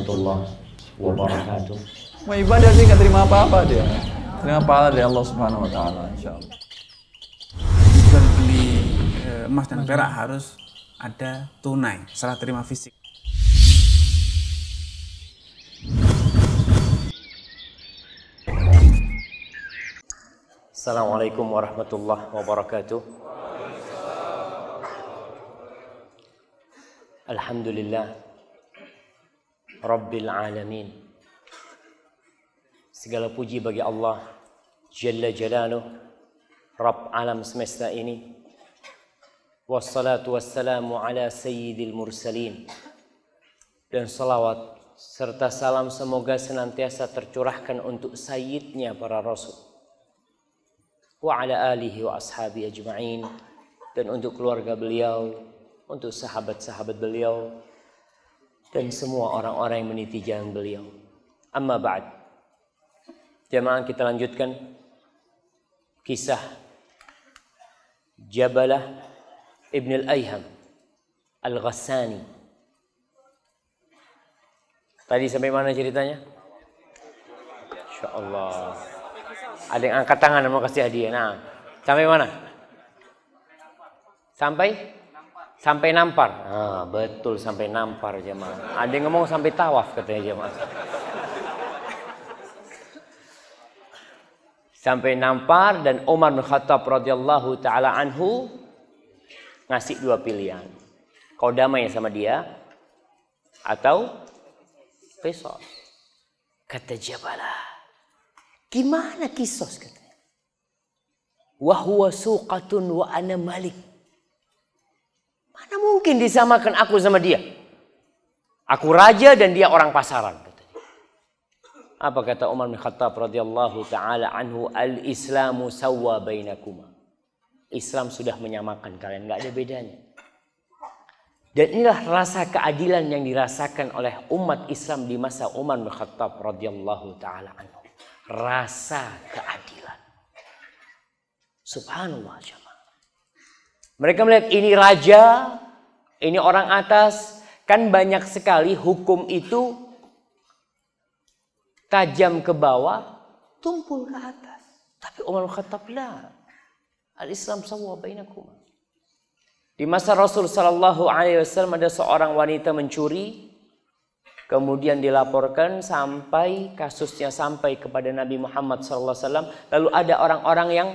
warahmatullahi wabarakatuh. Mau ibadah sih nggak terima apa-apa dia. Terima pahala dari Allah Subhanahu wa taala Allah. Bukan beli eh, emas dan perak harus ada tunai, salah terima fisik. Assalamualaikum warahmatullahi wabarakatuh. Alhamdulillah Rabbil Alamin. Segala puji bagi Allah Jalla Jalaluh, Rabb alam semesta ini. Wassalatu wassalamu ala sayyidil mursalin. Dan salawat serta salam semoga senantiasa tercurahkan untuk sayyidnya para rasul. Wa ala alihi wa ashabi ajma'in. Dan untuk keluarga beliau, untuk sahabat-sahabat beliau, dan semua orang-orang yang meniti jalan beliau. Amma ba'd. Jemaah kita lanjutkan kisah Jabalah Ibn al-Ayham Al-Ghassani. Tadi sampai mana ceritanya? Insyaallah. Ada yang angkat tangan mau kasih hadiah. Nah, sampai mana? Sampai Sampai nampar. Ah, betul sampai nampar jemaah. Ada yang ngomong sampai tawaf katanya jemaah. Sampai nampar dan Umar bin Khattab radhiyallahu taala anhu ngasih dua pilihan. Kau damai sama dia atau kisos. Kata Jabalah. Gimana kisos katanya? Wahwa suqatun wa ana malik. Mana mungkin disamakan aku sama dia? Aku raja dan dia orang pasaran. Apa kata Umar bin Khattab radhiyallahu taala anhu? Al Islamu sawa bainakuma. Islam sudah menyamakan kalian, nggak ada bedanya. Dan inilah rasa keadilan yang dirasakan oleh umat Islam di masa Umar bin Khattab radhiyallahu taala anhu. Rasa keadilan. Subhanallah mereka melihat ini raja, ini orang atas. Kan banyak sekali hukum itu tajam ke bawah, tumpul ke atas. Tapi Umar Khattab lah. Al-Islam sawwa bainakum. Di masa Rasul Shallallahu Alaihi Wasallam ada seorang wanita mencuri, kemudian dilaporkan sampai kasusnya sampai kepada Nabi Muhammad SAW. Lalu ada orang-orang yang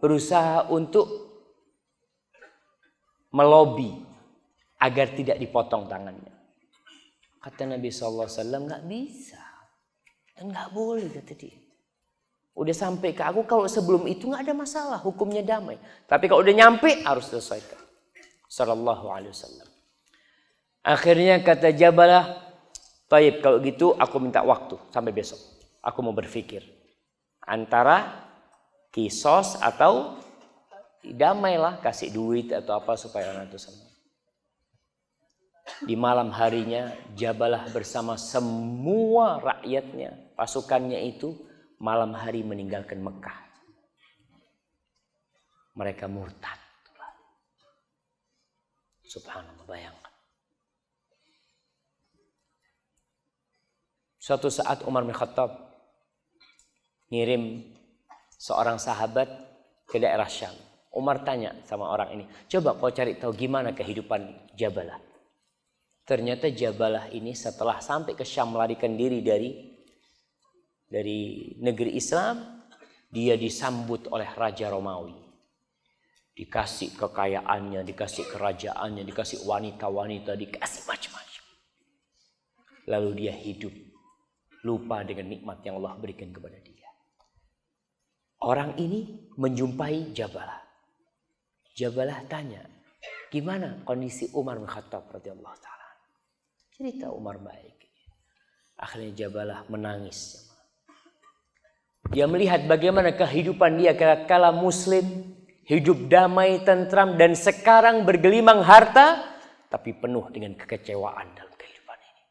berusaha untuk melobi agar tidak dipotong tangannya. Kata Nabi SAW, nggak bisa. Dan nggak boleh, kata dia. Udah sampai ke aku, kalau sebelum itu nggak ada masalah, hukumnya damai. Tapi kalau udah nyampe, harus selesaikan. Sallallahu alaihi wasallam. Akhirnya kata Jabalah, Taib, kalau gitu aku minta waktu sampai besok. Aku mau berpikir. Antara kisos atau damailah kasih duit atau apa supaya orang itu senang. Di malam harinya Jabalah bersama semua rakyatnya, pasukannya itu malam hari meninggalkan Mekah. Mereka murtad. Subhanallah bayangkan. Suatu saat Umar bin Khattab ngirim seorang sahabat ke daerah Syam Umar tanya sama orang ini, coba kau cari tahu gimana kehidupan Jabalah. Ternyata Jabalah ini setelah sampai ke Syam melarikan diri dari dari negeri Islam, dia disambut oleh Raja Romawi. Dikasih kekayaannya, dikasih kerajaannya, dikasih wanita-wanita, dikasih macam-macam. Lalu dia hidup lupa dengan nikmat yang Allah berikan kepada dia. Orang ini menjumpai Jabalah. Jabalah tanya, gimana kondisi Umar bin Khattab radhiyallahu taala? Cerita Umar baik. Akhirnya Jabalah menangis. Dia melihat bagaimana kehidupan dia kala muslim, hidup damai, tentram dan sekarang bergelimang harta tapi penuh dengan kekecewaan dalam kehidupan ini.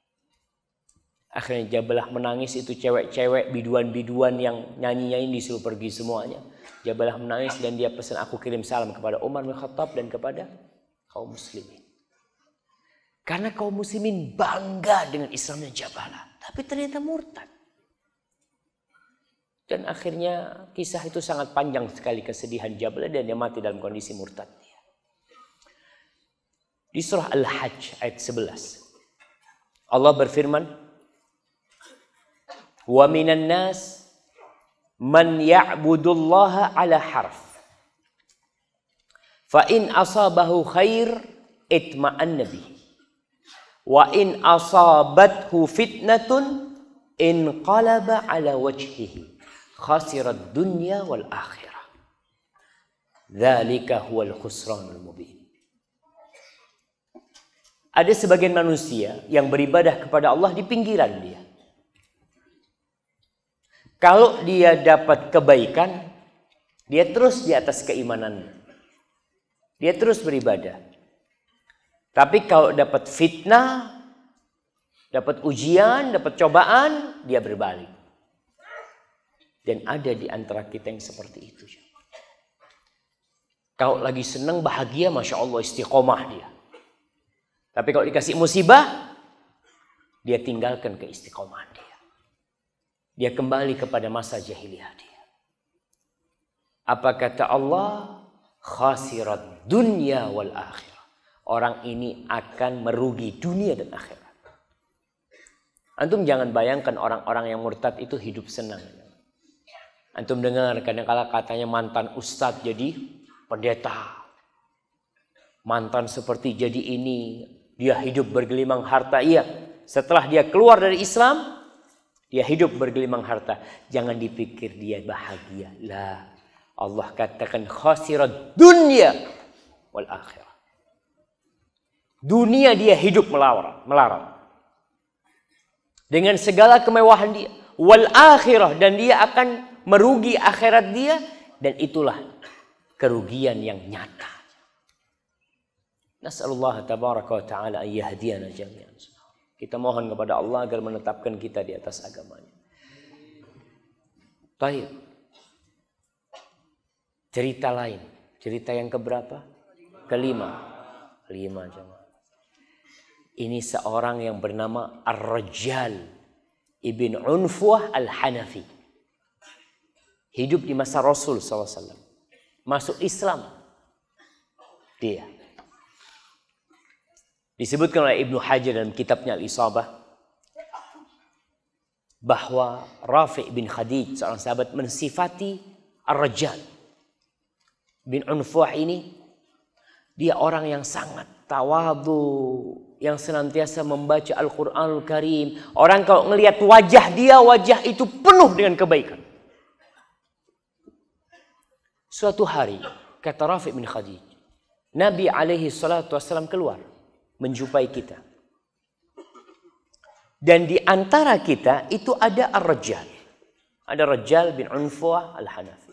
Akhirnya Jabalah menangis itu cewek-cewek biduan-biduan yang nyanyi-nyanyi disuruh pergi semuanya Jabalah menangis dan dia pesan aku kirim salam kepada Umar bin Khattab dan kepada kaum muslimin. Karena kaum muslimin bangga dengan Islamnya Jabalah. Tapi ternyata murtad. Dan akhirnya kisah itu sangat panjang sekali kesedihan Jabalah dan dia mati dalam kondisi murtad. Di surah Al-Hajj ayat 11. Allah berfirman, "Wa minan nas man ya'budullaha ala harf fa in asabahu khair itma'an nabi wa in asabathu fitnatun in qalaba ala wajhihi khasirat dunya wal akhirah dzalika huwal khusranul mubin ada sebagian manusia yang beribadah kepada Allah di pinggiran dia kalau dia dapat kebaikan, dia terus di atas keimanan, Dia terus beribadah. Tapi kalau dapat fitnah, dapat ujian, dapat cobaan, dia berbalik. Dan ada di antara kita yang seperti itu. Kalau lagi senang, bahagia, Masya Allah istiqomah dia. Tapi kalau dikasih musibah, dia tinggalkan keistiqomahan dia kembali kepada masa jahiliyah dia. Apa kata Allah? Khasirat dunia wal akhirah. Orang ini akan merugi dunia dan akhirat. Antum jangan bayangkan orang-orang yang murtad itu hidup senang. Antum dengar kadang-kala katanya mantan ustadz jadi pendeta. Mantan seperti jadi ini. Dia hidup bergelimang harta. Iya. Setelah dia keluar dari Islam, dia hidup bergelimang harta. Jangan dipikir dia bahagia. Lah. Allah katakan khasirat dunia wal akhirah. Dunia dia hidup melarang, melarang. Dengan segala kemewahan dia. Wal akhirah. Dan dia akan merugi akhirat dia. Dan itulah kerugian yang nyata. Nas'alullah tabaraka wa ta'ala ayyahdiana jami'an. Kita mohon kepada Allah agar menetapkan kita di atas agamanya. Baik. Cerita lain. Cerita yang keberapa? Kelima. Kelima jemaah. Ini seorang yang bernama Ar-Rajjal Ibn Unfuah Al-Hanafi. Hidup di masa Rasul SAW. Masuk Islam. Dia Disebutkan oleh Ibnu Hajar dalam kitabnya Al-Isabah bahwa Rafi' bin Khadij seorang sahabat mensifati Ar-Rajjal bin Unfuh ini dia orang yang sangat tawadu yang senantiasa membaca Al-Quranul Karim orang kalau ngelihat wajah dia wajah itu penuh dengan kebaikan suatu hari kata Rafi' bin Khadij Nabi alaihi salatu wasallam keluar menjumpai kita. Dan di antara kita itu ada Ar-Rajjal. Ada Rajjal bin Unfuah Al-Hanafi.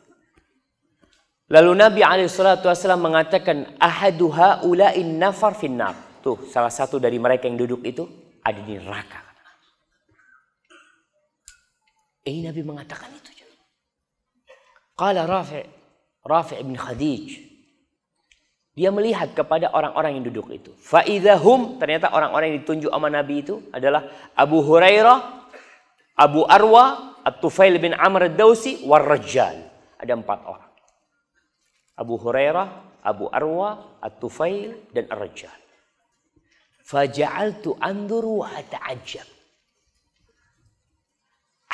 Lalu Nabi SAW mengatakan, Ahadu ha'ulain nafar finnar. Tuh, salah satu dari mereka yang duduk itu ada di neraka. Eh, Nabi mengatakan itu. Qala Rafi' Rafi' bin Khadij dia melihat kepada orang-orang yang duduk itu. Faidahum ternyata orang-orang yang ditunjuk sama Nabi itu adalah Abu Hurairah, Abu Arwa, At-Tufail bin Amr Ad-Dausi, Warrajal. Ada empat orang. Abu Hurairah, Abu Arwa, At-Tufail dan Ar-Rajal. Faja'altu anduru wa ta'ajab.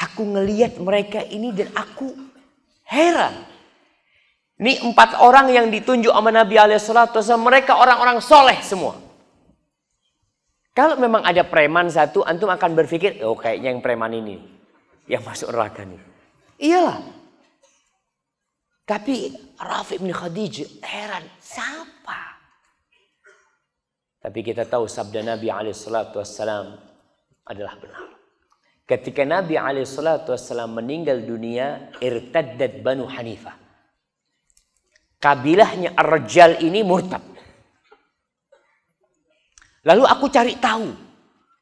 Aku ngeliat mereka ini dan aku heran. Ini empat orang yang ditunjuk sama Nabi SAW. mereka orang-orang soleh semua. Kalau memang ada preman satu, antum akan berpikir, oh kayaknya yang preman ini yang masuk neraka nih. Iyalah. Tapi Rafi bin Khadijah heran, siapa? Tapi kita tahu sabda Nabi SAW adalah benar. Ketika Nabi SAW meninggal dunia, irtaddat Banu Hanifah kabilahnya ar ini murtad. Lalu aku cari tahu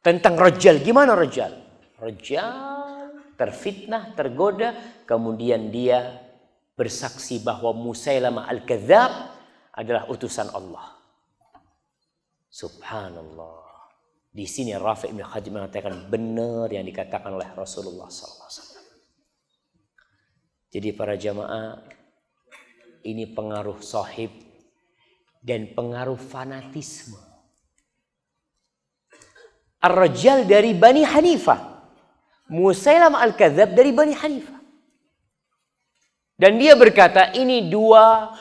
tentang Rajjal. Gimana Rajjal? Rajjal terfitnah, tergoda, kemudian dia bersaksi bahwa Musailamah Al-Kadzab adalah utusan Allah. Subhanallah. Di sini Rafi bin Khadijah mengatakan benar yang dikatakan oleh Rasulullah SAW. Jadi para jamaah ini pengaruh sohib dan pengaruh fanatisme. Ar-Rajjal dari Bani Hanifah. Musailam Al-Kadzab dari Bani Hanifah. Dan dia berkata, ini dua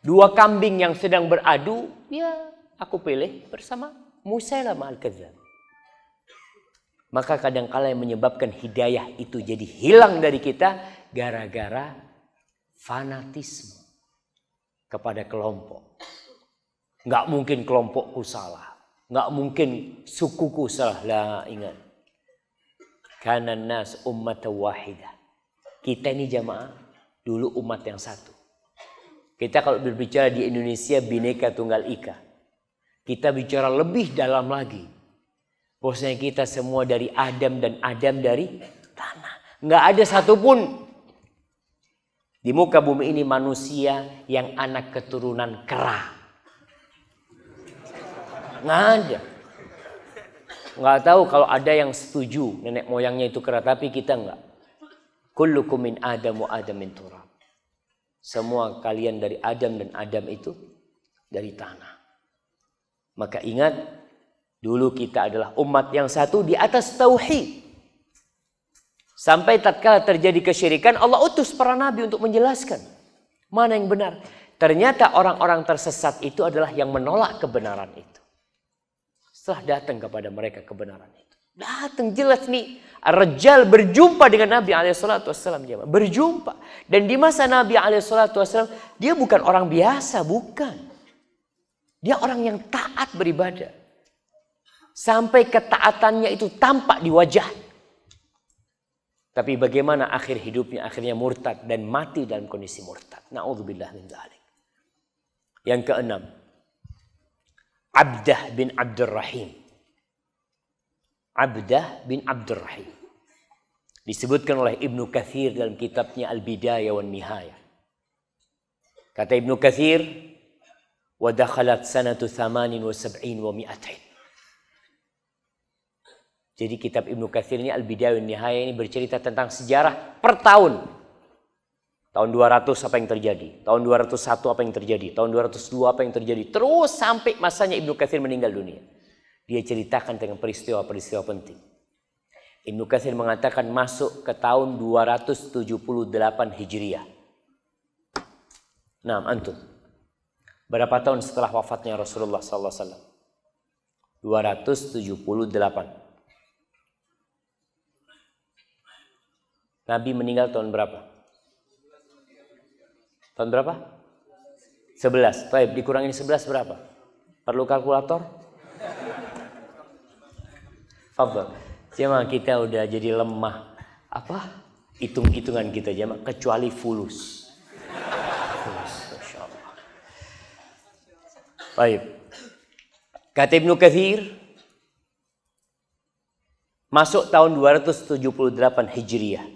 dua kambing yang sedang beradu, ya aku pilih bersama Musailam Al-Kadzab. Maka kadangkala yang menyebabkan hidayah itu jadi hilang dari kita gara-gara fanatisme kepada kelompok. Nggak mungkin kelompokku salah. Nggak mungkin sukuku salah. Lah ingat. Karena nas umat wahidah. Kita ini jamaah dulu umat yang satu. Kita kalau berbicara di Indonesia bineka tunggal ika. Kita bicara lebih dalam lagi. Bosnya kita semua dari Adam dan Adam dari tanah. Nggak ada satupun di muka bumi ini manusia yang anak keturunan kera. Nggak ada. Nggak tahu kalau ada yang setuju nenek moyangnya itu kera, tapi kita nggak. Kullukum min adamu min turab. Semua kalian dari Adam dan Adam itu dari tanah. Maka ingat, dulu kita adalah umat yang satu di atas tauhid. Sampai tatkala terjadi kesyirikan, Allah utus para nabi untuk menjelaskan mana yang benar. Ternyata orang-orang tersesat itu adalah yang menolak kebenaran itu. Setelah datang kepada mereka kebenaran itu. Datang jelas nih. Rejal berjumpa dengan Nabi SAW. Berjumpa. Dan di masa Nabi SAW, dia bukan orang biasa, bukan. Dia orang yang taat beribadah. Sampai ketaatannya itu tampak di wajah tapi bagaimana akhir hidupnya akhirnya murtad dan mati dalam kondisi murtad. Nauzubillah min dzalik. Yang keenam, Abdah bin Abdurrahim. Abdah bin Abdurrahim. Disebutkan oleh Ibnu Kathir dalam kitabnya Al-Bidayah wan Nihayah. Kata Ibnu Kathir, "Wa dakhalat sanatu 78 wa mi'atain." Jadi kitab Ibnu Katsir ini Al-Bidayah Nihaya ini bercerita tentang sejarah per tahun. Tahun 200 apa yang terjadi? Tahun 201 apa yang terjadi? Tahun 202 apa yang terjadi? Terus sampai masanya Ibnu Katsir meninggal dunia. Dia ceritakan tentang peristiwa-peristiwa penting. Ibnu Katsir mengatakan masuk ke tahun 278 Hijriah. Nah, antum. Berapa tahun setelah wafatnya Rasulullah sallallahu alaihi wasallam? 278. Nabi meninggal tahun berapa? Tahun berapa? 11. Baik, dikurangin 11 berapa? Perlu kalkulator? Fadl. Cuma kita udah jadi lemah. Apa? Hitung-hitungan kita jemaah kecuali fulus. fulus masyaallah. Baik. Kata Ibnu Katsir, masuk tahun 278 Hijriah.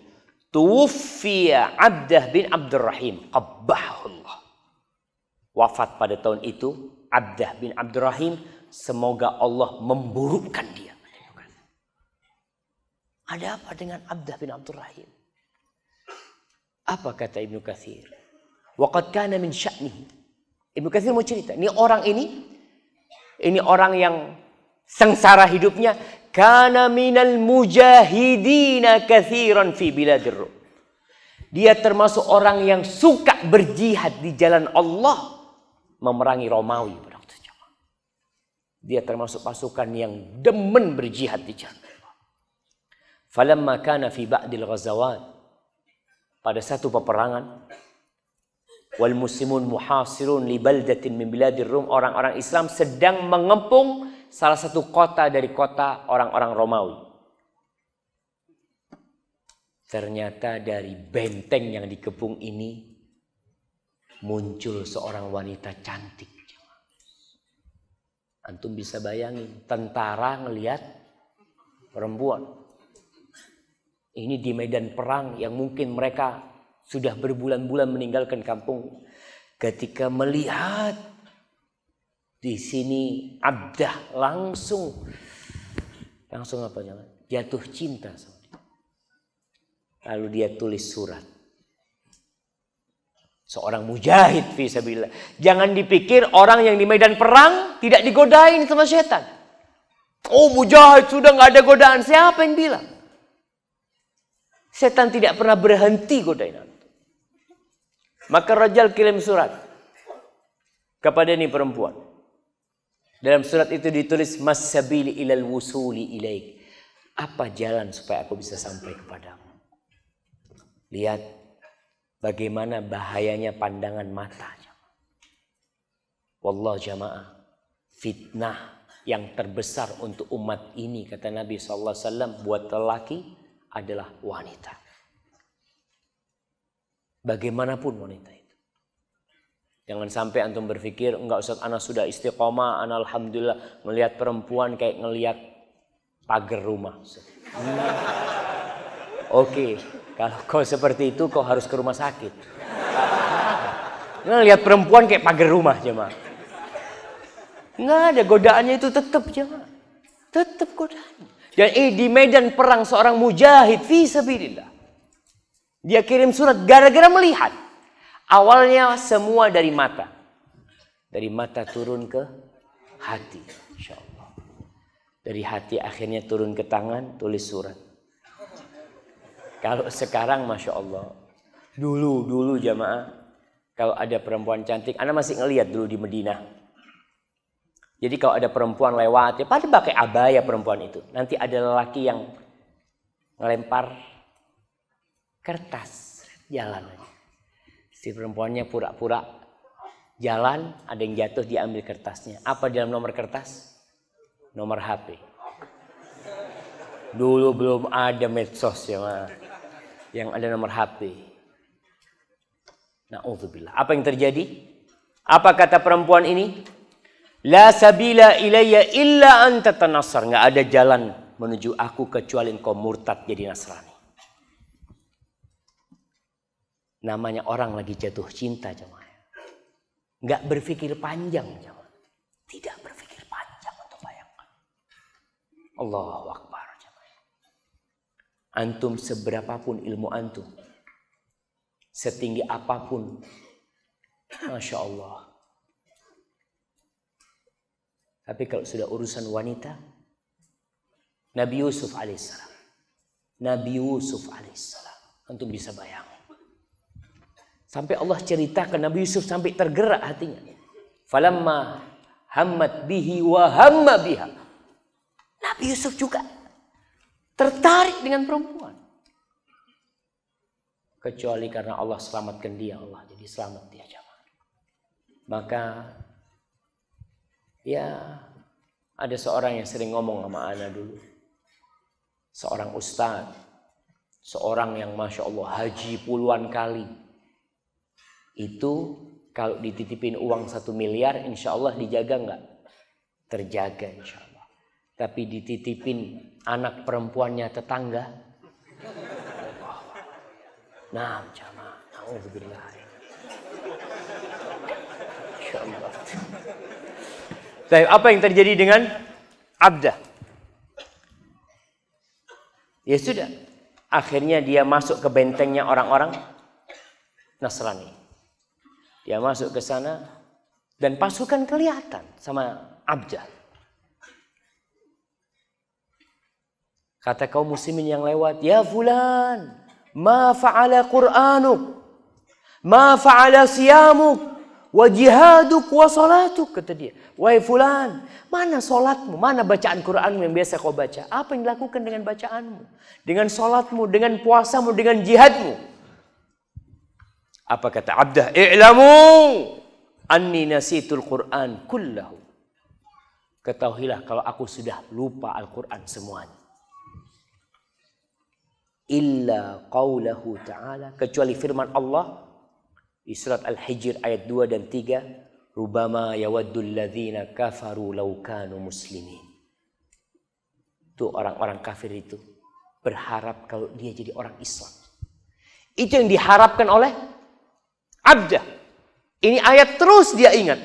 Tufiya Abdah bin Abdurrahim. Qabbahullah. Wafat pada tahun itu Abdah bin Abdurrahim. Semoga Allah memburukkan dia. Ada apa dengan Abdah bin Abdurrahim? Apa kata Ibnu Kathir? Waqad kana min sya'nihi. Ibnu Kathir mau cerita. Ini orang ini, ini orang yang sengsara hidupnya Kana minal mujahidina kathiran fi biladir Dia termasuk orang yang suka berjihad di jalan Allah memerangi Romawi Dia termasuk pasukan yang demen berjihad di jalan Allah. Falamma kana fi ba'dil ghazawat pada satu peperangan wal muslimun muhasirun li baldatin min biladir Rum orang-orang Islam sedang mengempung salah satu kota dari kota orang-orang Romawi. Ternyata dari benteng yang dikepung ini muncul seorang wanita cantik. Antum bisa bayangin tentara ngelihat perempuan. Ini di medan perang yang mungkin mereka sudah berbulan-bulan meninggalkan kampung. Ketika melihat di sini abdah langsung langsung apa namanya jatuh cinta sama dia. Lalu dia tulis surat. Seorang mujahid fi Jangan dipikir orang yang di medan perang tidak digodain sama setan. Oh mujahid sudah nggak ada godaan. Siapa yang bilang? Setan tidak pernah berhenti godain Maka Rajal kirim surat kepada ini perempuan. Dalam surat itu ditulis masabili ilal wusuli ilaik. Apa jalan supaya aku bisa sampai kepadamu? Lihat bagaimana bahayanya pandangan mata. Wallah jamaah, fitnah yang terbesar untuk umat ini kata Nabi SAW buat lelaki adalah wanita. Bagaimanapun wanita Jangan sampai antum berpikir, enggak usah anak sudah istiqomah, anak alhamdulillah melihat perempuan kayak ngelihat pagar rumah. Hmm. Oke, okay. kalau kau seperti itu kau harus ke rumah sakit. lihat perempuan kayak pagar rumah jemaah. Enggak ada godaannya itu tetap jemaah. Tetap godaan. Dan eh, di medan perang seorang mujahid fi sabilillah. Dia kirim surat gara-gara melihat. Awalnya semua dari mata. Dari mata turun ke hati. Insya Allah. Dari hati akhirnya turun ke tangan, tulis surat. Kalau sekarang Masya Allah. Dulu, dulu jamaah. Kalau ada perempuan cantik, Anda masih ngelihat dulu di Medina. Jadi kalau ada perempuan lewat, ya pada pakai abaya perempuan itu. Nanti ada lelaki yang ngelempar kertas jalan aja si perempuannya pura-pura jalan ada yang jatuh diambil kertasnya apa di dalam nomor kertas nomor HP dulu belum ada medsos ya mah yang ada nomor HP Nah, Apa yang terjadi? Apa kata perempuan ini? La sabila ilayya illa anta tanasar. nggak ada jalan menuju aku kecuali engkau murtad jadi Nasrani. Namanya orang lagi jatuh cinta jemaah. Nggak berpikir panjang jemaah. Tidak berpikir panjang untuk bayangkan. Allahu Akbar jemaah. Antum seberapapun ilmu antum. Setinggi apapun. Masya Allah. Tapi kalau sudah urusan wanita, Nabi Yusuf alaihissalam. Nabi Yusuf alaihissalam. Antum bisa bayang. Sampai Allah ceritakan Nabi Yusuf sampai tergerak hatinya. Falamma hammat bihi wa hamma biha. Nabi Yusuf juga tertarik dengan perempuan. Kecuali karena Allah selamatkan dia Allah jadi selamat dia jamaah. Maka ya ada seorang yang sering ngomong sama Ana dulu. Seorang ustaz, seorang yang masya Allah haji puluhan kali, itu kalau dititipin uang satu miliar insya Allah dijaga nggak? Terjaga insya Allah. Tapi dititipin anak perempuannya tetangga. Nah, jamaah. Alhamdulillah. Insya Tapi apa yang terjadi dengan Abda? Ya sudah. Akhirnya dia masuk ke bentengnya orang-orang Nasrani. Dia ya, masuk ke sana dan pasukan kelihatan sama Abjad. Kata kaum muslimin yang lewat, "Ya fulan, ma fa'ala Qur'anuk? Ma fa'ala siyamuk?" wa jihaduk wa salatuk kata dia wahai fulan mana salatmu mana bacaan Quranmu yang biasa kau baca apa yang dilakukan dengan bacaanmu dengan salatmu dengan puasamu dengan jihadmu apa kata Abdah? I'lamu anni nasitul Quran kullahu. Ketahuilah kalau aku sudah lupa Al-Quran semuanya. Illa qawlahu ta'ala. Kecuali firman Allah. Di surat Al-Hijr ayat 2 dan 3. Rubama yawaddul ladhina kafaru laukanu muslimin. Itu orang-orang kafir itu. Berharap kalau dia jadi orang Islam. Itu yang diharapkan oleh abdah. Ini ayat terus dia ingat.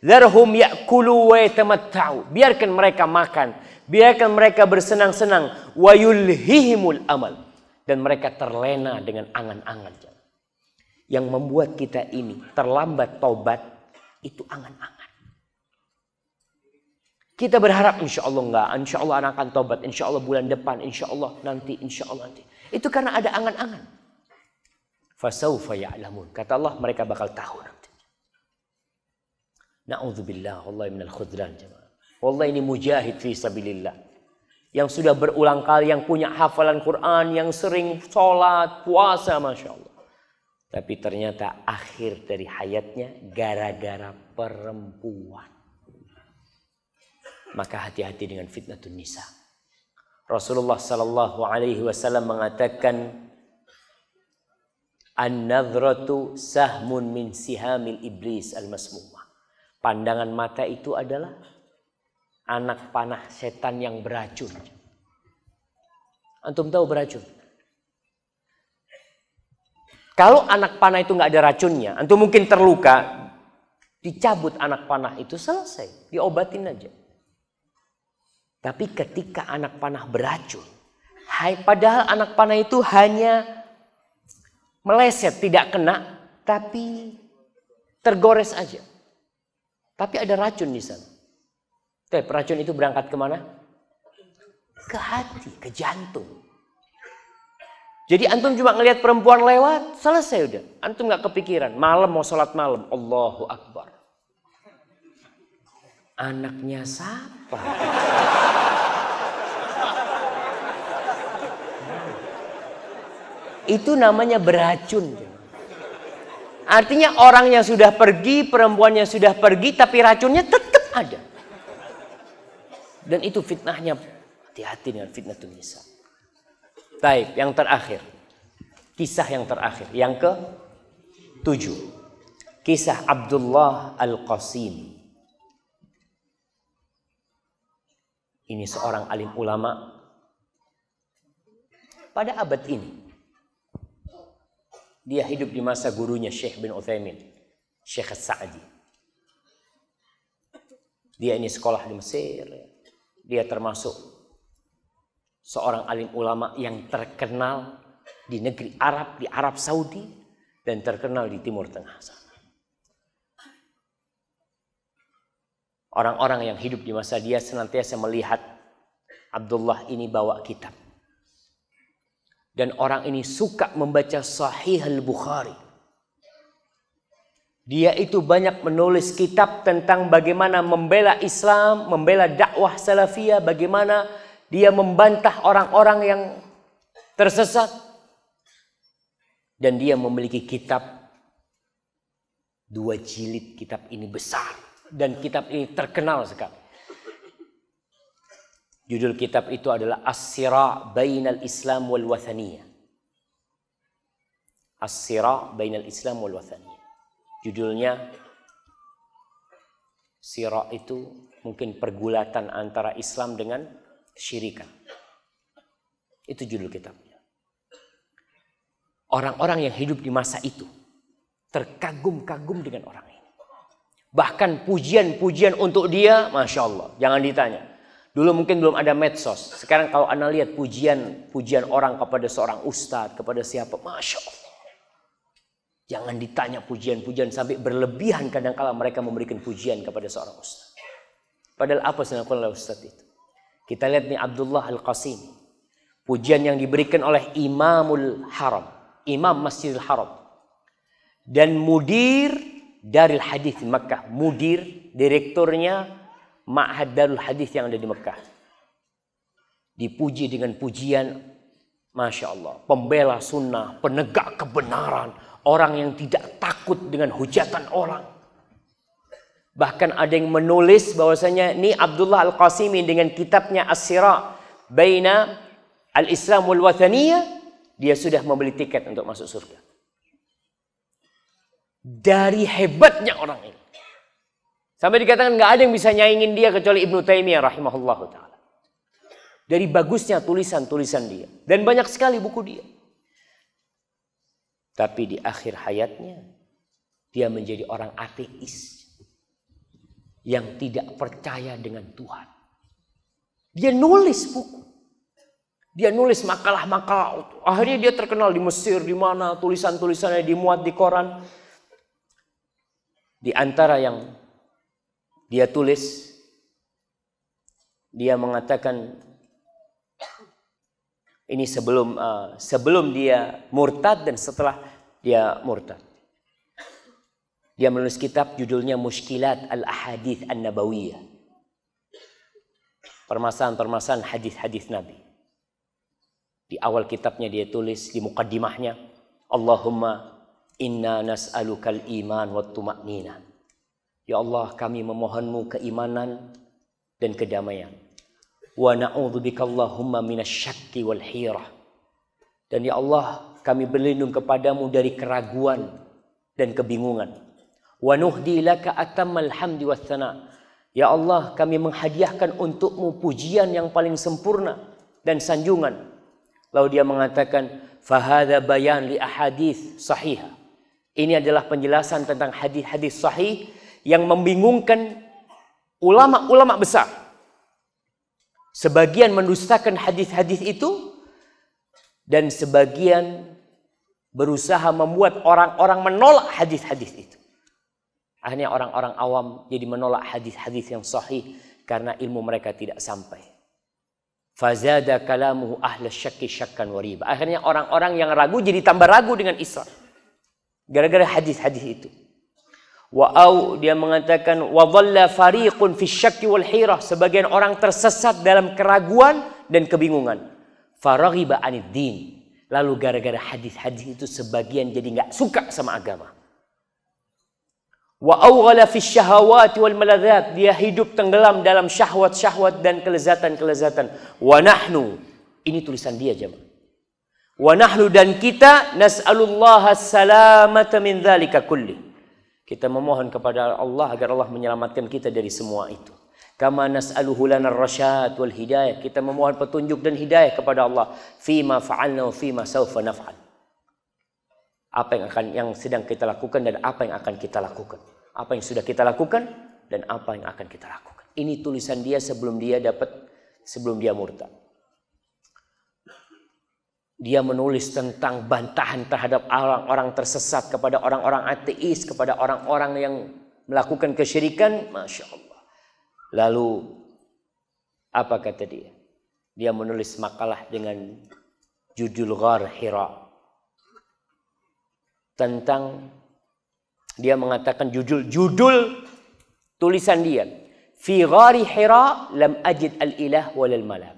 Zarhum ya'kulu wa yatamatta'u. Biarkan mereka makan, biarkan mereka bersenang-senang wa yulhihimul amal dan mereka terlena dengan angan-angan. Yang membuat kita ini terlambat taubat itu angan-angan. Kita berharap insya Allah enggak, insya Allah anak akan taubat, insya Allah bulan depan, insya Allah nanti, insya Allah nanti. Itu karena ada angan-angan fasaufa ya'lamun. Kata Allah mereka bakal tahu nanti. Na'udzubillah wallahi minal khudran jemaah. Wallah ini mujahid fi sabilillah. Yang sudah berulang kali yang punya hafalan Quran, yang sering sholat, puasa, masya Allah. Tapi ternyata akhir dari hayatnya gara-gara perempuan. Maka hati-hati dengan fitnah tunisa Rasulullah Sallallahu Alaihi Wasallam mengatakan, An-nadratu sahmun min sihamil iblis al-masmumah. Pandangan mata itu adalah anak panah setan yang beracun. Antum tahu beracun? Kalau anak panah itu nggak ada racunnya, antum mungkin terluka, dicabut anak panah itu selesai, diobatin aja. Tapi ketika anak panah beracun, hai, padahal anak panah itu hanya meleset, tidak kena, tapi tergores aja. Tapi ada racun di sana. teh racun itu berangkat kemana? Ke hati, ke jantung. Jadi antum cuma ngelihat perempuan lewat, selesai udah. Antum nggak kepikiran. Malam mau sholat malam, Allahu Akbar. Anaknya siapa? Itu namanya beracun. Artinya orang yang sudah pergi, perempuan yang sudah pergi, tapi racunnya tetap ada. Dan itu fitnahnya. Hati-hati dengan fitnah Tunisia. Baik, yang terakhir. Kisah yang terakhir. Yang ke tujuh. Kisah Abdullah Al-Qasim. Ini seorang alim ulama. Pada abad ini, dia hidup di masa gurunya Syekh bin Uthaymin, Syekh Sa'di. Dia ini sekolah di Mesir. Dia termasuk seorang alim ulama yang terkenal di negeri Arab, di Arab Saudi dan terkenal di Timur Tengah sana. Orang-orang yang hidup di masa dia senantiasa melihat Abdullah ini bawa kitab. Dan orang ini suka membaca Sahih Al-Bukhari. Dia itu banyak menulis kitab tentang bagaimana membela Islam, membela dakwah salafiyah, bagaimana dia membantah orang-orang yang tersesat. Dan dia memiliki kitab dua jilid kitab ini besar dan kitab ini terkenal sekali. Judul kitab itu adalah As-Sira Bainal Islam wal Wathaniyah. As-Sira Bainal Islam wal Wathaniyah. Judulnya Sira itu mungkin pergulatan antara Islam dengan syirikan. Itu judul kitabnya. Orang-orang yang hidup di masa itu terkagum-kagum dengan orang ini. Bahkan pujian-pujian untuk dia, Masya Allah, jangan ditanya Dulu mungkin belum ada medsos. Sekarang kalau Anda lihat pujian pujian orang kepada seorang ustadz, kepada siapa, Masya Allah. Jangan ditanya pujian-pujian sampai berlebihan kadangkala mereka memberikan pujian kepada seorang ustadz. Padahal apa yang dilakukan oleh ustadz itu? Kita lihat nih Abdullah al Qasim. Pujian yang diberikan oleh Imamul Haram. Imam Masjidil Haram. Dan mudir dari hadis Makkah. Mudir, direkturnya ma'had darul hadis yang ada di Mekah. Dipuji dengan pujian Masya Allah. Pembela sunnah, penegak kebenaran. Orang yang tidak takut dengan hujatan orang. Bahkan ada yang menulis bahwasanya ini Abdullah Al-Qasimi dengan kitabnya As-Sira Baina Al-Islamul Wathaniyah dia sudah membeli tiket untuk masuk surga. Dari hebatnya orang ini. Sampai dikatakan nggak ada yang bisa nyaingin dia kecuali Ibnu Taimiyah rahimahullah taala. Dari bagusnya tulisan-tulisan dia dan banyak sekali buku dia. Tapi di akhir hayatnya dia menjadi orang ateis yang tidak percaya dengan Tuhan. Dia nulis buku. Dia nulis makalah-makalah. Akhirnya dia terkenal di Mesir, di mana tulisan-tulisannya dimuat di koran. Di antara yang dia tulis dia mengatakan ini sebelum uh, sebelum dia murtad dan setelah dia murtad. Dia menulis kitab judulnya Mushkilat Al-Ahadith An-Nabawiyah. Permasalahan-permasalahan hadis-hadis Nabi. Di awal kitabnya dia tulis di mukaddimahnya, Allahumma inna nas'alukal iman wa tuma'ninah Ya Allah, kami memohonmu keimanan dan kedamaian. Wa na'udzubika Allahumma minasyakki wal hirah. Dan ya Allah, kami berlindung kepadamu dari keraguan dan kebingungan. Wa nuhdi laka atammal hamdi wassana. Ya Allah, kami menghadiahkan untukmu pujian yang paling sempurna dan sanjungan. Lalu dia mengatakan, "Fahadha bayan li ahadith sahihah." Ini adalah penjelasan tentang hadis-hadis sahih yang membingungkan ulama-ulama besar. Sebagian mendustakan hadis-hadis itu dan sebagian berusaha membuat orang-orang menolak hadis-hadis itu. Akhirnya orang-orang awam jadi menolak hadis-hadis yang sahih karena ilmu mereka tidak sampai. Fazada kalamuhu ahla syakki syakkan wariba. Akhirnya orang-orang yang ragu jadi tambah ragu dengan Islam. Gara-gara hadis-hadis itu. Wa au dia mengatakan wa dhalla fariqun fi syakki wal hirah sebagian orang tersesat dalam keraguan dan kebingungan. Faraghiba anid din. Lalu gara-gara hadis-hadis itu sebagian jadi nggak suka sama agama. Wa awghala fi syahawati wal maladzat. Dia hidup tenggelam dalam syahwat-syahwat dan kelezatan-kelezatan. Wa nahnu. Ini tulisan dia jemaah. Wa nahnu dan kita nas'alullah salamata min dzalika kulli. Kita memohon kepada Allah agar Allah menyelamatkan kita dari semua itu. Kama nas'aluhu lana rasyad wal hidayah. Kita memohon petunjuk dan hidayah kepada Allah. Fima fa'alna wa fima sawfa naf'al. Apa yang akan yang sedang kita lakukan dan apa yang akan kita lakukan. Apa yang sudah kita lakukan dan apa yang akan kita lakukan. Ini tulisan dia sebelum dia dapat sebelum dia murtad. Dia menulis tentang bantahan terhadap orang-orang tersesat, kepada orang-orang ateis, kepada orang-orang yang melakukan kesyirikan. Masya Allah. Lalu apa kata dia? Dia menulis makalah dengan judul Ghar Hira. Tentang dia mengatakan judul judul tulisan dia fi ghari hira lam ajid al ilah walal malak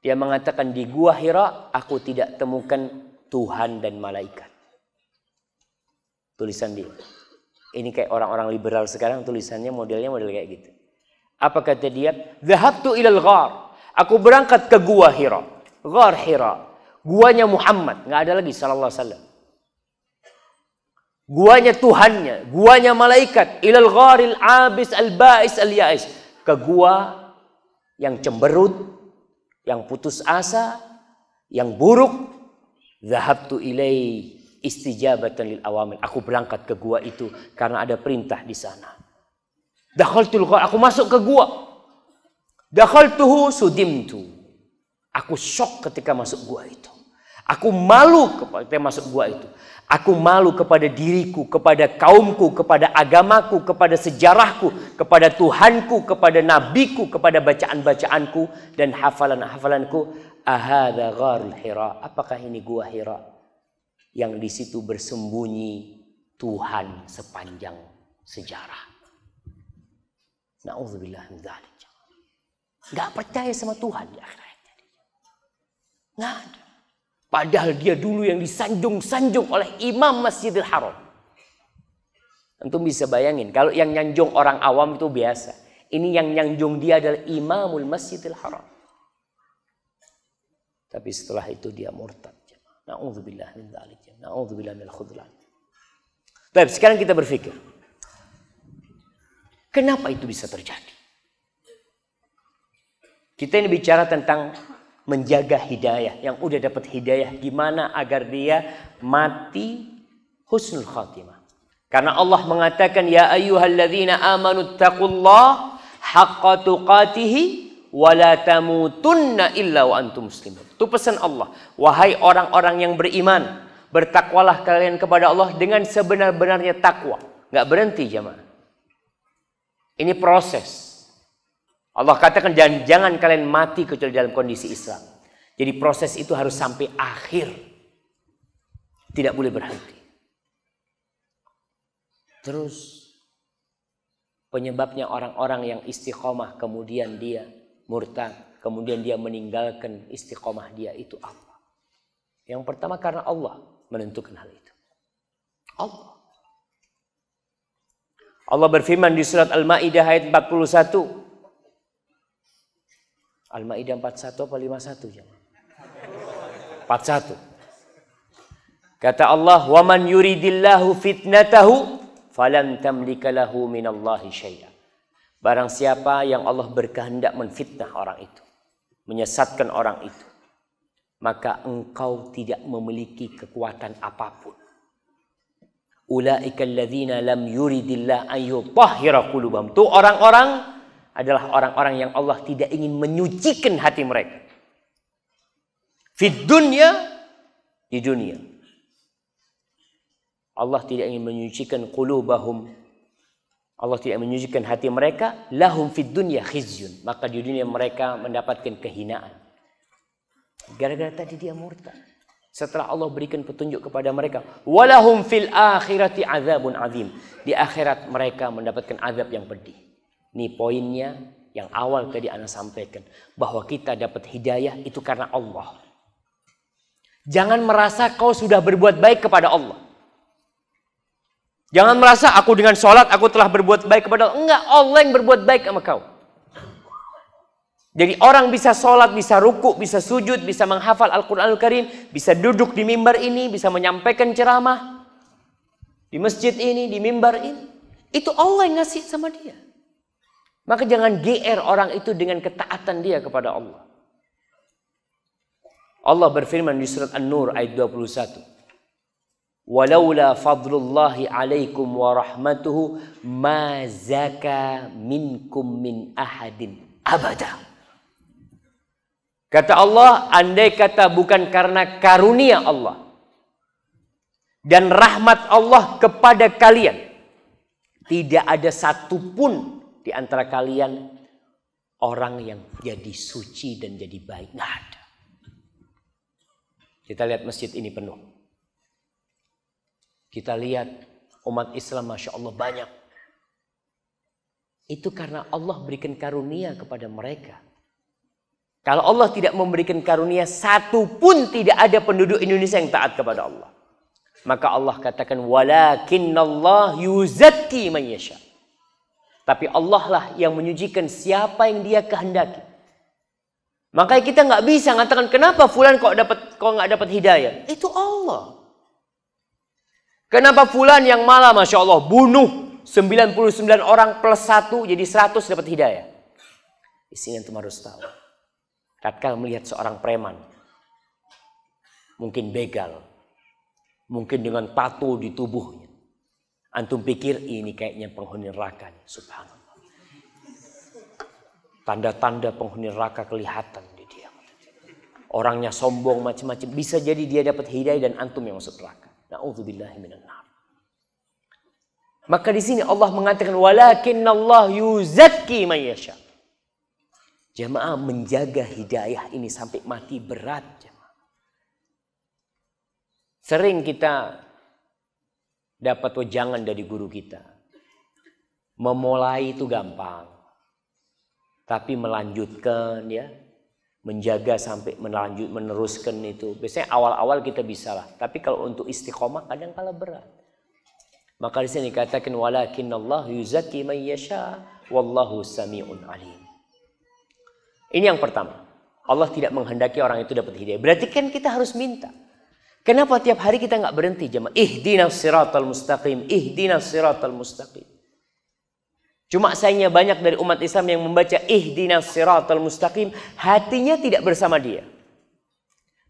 dia mengatakan di gua Hira aku tidak temukan Tuhan dan malaikat. Tulisan dia. Ini kayak orang-orang liberal sekarang tulisannya modelnya model kayak gitu. Apa kata dia? Zahabtu ilal ghar. Aku berangkat ke gua Hira. Ghar Hira. Guanya Muhammad, nggak ada lagi sallallahu alaihi wasallam. Guanya Tuhannya, guanya malaikat, ilal gharil abis al ba'is al ya'is. Ke gua yang cemberut, yang putus asa, yang buruk, zahabtu ilai istijabatan lil awamin. Aku berangkat ke gua itu karena ada perintah di sana. Dakhaltul aku masuk ke gua. sudim sudimtu. Aku shock ketika masuk gua itu. Aku malu ketika masuk gua itu. Aku malu kepada diriku, kepada kaumku, kepada agamaku, kepada sejarahku, kepada Tuhanku, kepada nabiku, kepada bacaan-bacaanku dan hafalan-hafalanku. Ahada gharul hira. Apakah ini gua hira? Yang di situ bersembunyi Tuhan sepanjang sejarah. Na'udzubillah min dzalik. Gak percaya sama Tuhan di akhirat. Gak Padahal dia dulu yang disanjung-sanjung oleh Imam Masjidil Haram. Tentu bisa bayangin, kalau yang nyanjung orang awam itu biasa. Ini yang nyanjung dia adalah Imamul Masjidil Haram. Tapi setelah itu dia murtad. Na'udzubillah min dzalik. Na'udzubillah min khudlan. Baik, sekarang kita berpikir. Kenapa itu bisa terjadi? Kita ini bicara tentang menjaga hidayah, yang udah dapat hidayah gimana agar dia mati husnul khatimah. Karena Allah mengatakan ya ayyuhalladzina amanu taqullaha haqqa wa la tamutunna illa wa antum muslimun. Itu pesan Allah. Wahai orang-orang yang beriman, bertakwalah kalian kepada Allah dengan sebenar-benarnya takwa. Nggak berhenti jemaah. Ini proses. Allah katakan jangan, jangan kalian mati kecuali dalam kondisi Islam. Jadi proses itu harus sampai akhir. Tidak boleh berhenti. Terus penyebabnya orang-orang yang istiqomah kemudian dia murtad, kemudian dia meninggalkan istiqomah dia itu apa? Yang pertama karena Allah menentukan hal itu. Allah. Allah berfirman di surat Al-Maidah ayat 41, Al-Maidah 41 apa 51 jemaah? 41. Kata Allah, "Wa man yuridillahu fitnatahu falan tamlika lahu minallahi syai'a." Barang siapa yang Allah berkehendak menfitnah orang itu, menyesatkan orang itu, maka engkau tidak memiliki kekuatan apapun. Ulaika alladzina lam yuridillah an yutahhira qulubahum. Tu orang-orang adalah orang-orang yang Allah tidak ingin menyucikan hati mereka. Fid dunia, di dunia. Allah tidak ingin menyucikan qulubahum. Allah tidak menyucikan hati mereka. Lahum fid dunia khizyun. Maka di dunia mereka mendapatkan kehinaan. Gara-gara tadi dia murtad. Setelah Allah berikan petunjuk kepada mereka. Walahum fil akhirati azabun azim. Di akhirat mereka mendapatkan azab yang pedih. Ini poinnya yang awal tadi Anda sampaikan. Bahwa kita dapat hidayah itu karena Allah. Jangan merasa kau sudah berbuat baik kepada Allah. Jangan merasa aku dengan sholat aku telah berbuat baik kepada Allah. Enggak, Allah yang berbuat baik sama kau. Jadi orang bisa sholat, bisa ruku, bisa sujud, bisa menghafal al quran Al Karim, bisa duduk di mimbar ini, bisa menyampaikan ceramah. Di masjid ini, di mimbar ini. Itu Allah yang ngasih sama dia. Maka jangan GR orang itu dengan ketaatan dia kepada Allah. Allah berfirman di surat An-Nur ayat 21. Walaula fadlullahi alaikum wa rahmatuhu ma zaka minkum min ahadin abada. Kata Allah, andai kata bukan karena karunia Allah dan rahmat Allah kepada kalian, tidak ada satupun di antara kalian orang yang jadi suci dan jadi baik. Nggak ada. Kita lihat masjid ini penuh. Kita lihat umat Islam Masya Allah banyak. Itu karena Allah berikan karunia kepada mereka. Kalau Allah tidak memberikan karunia satu pun tidak ada penduduk Indonesia yang taat kepada Allah. Maka Allah katakan Allah yuzaki man yasha. Tapi Allah lah yang menyucikan siapa yang dia kehendaki. Maka kita nggak bisa mengatakan kenapa fulan kok dapat kok nggak dapat hidayah. Itu Allah. Kenapa fulan yang malah masya Allah bunuh 99 orang plus satu jadi 100 dapat hidayah. Isinya sini antum harus tahu. Tatkala melihat seorang preman, mungkin begal, mungkin dengan tato di tubuhnya. Antum pikir ini kayaknya penghuni neraka nih, subhanallah. Tanda-tanda penghuni neraka kelihatan di dia. Orangnya sombong macam-macam, bisa jadi dia dapat hidayah dan antum yang masuk neraka. Nauzubillahi minan nar. Maka di sini Allah mengatakan walakin Allah yuzakki may yasha. Jamaah menjaga hidayah ini sampai mati berat jamaah. Sering kita dapat wejangan dari guru kita. Memulai itu gampang. Tapi melanjutkan ya, menjaga sampai melanjut meneruskan itu. Biasanya awal-awal kita bisa lah, tapi kalau untuk istiqomah kadang kala berat. Maka disini sini dikatakan walakin yuzaki man yasha wallahu samiun alim. Ini yang pertama. Allah tidak menghendaki orang itu dapat hidayah. Berarti kan kita harus minta. Kenapa tiap hari kita nggak berhenti jemaah? Ihdina siratal mustaqim, ihdina siratal mustaqim. Cuma sayangnya banyak dari umat Islam yang membaca ihdina siratal mustaqim, hatinya tidak bersama dia.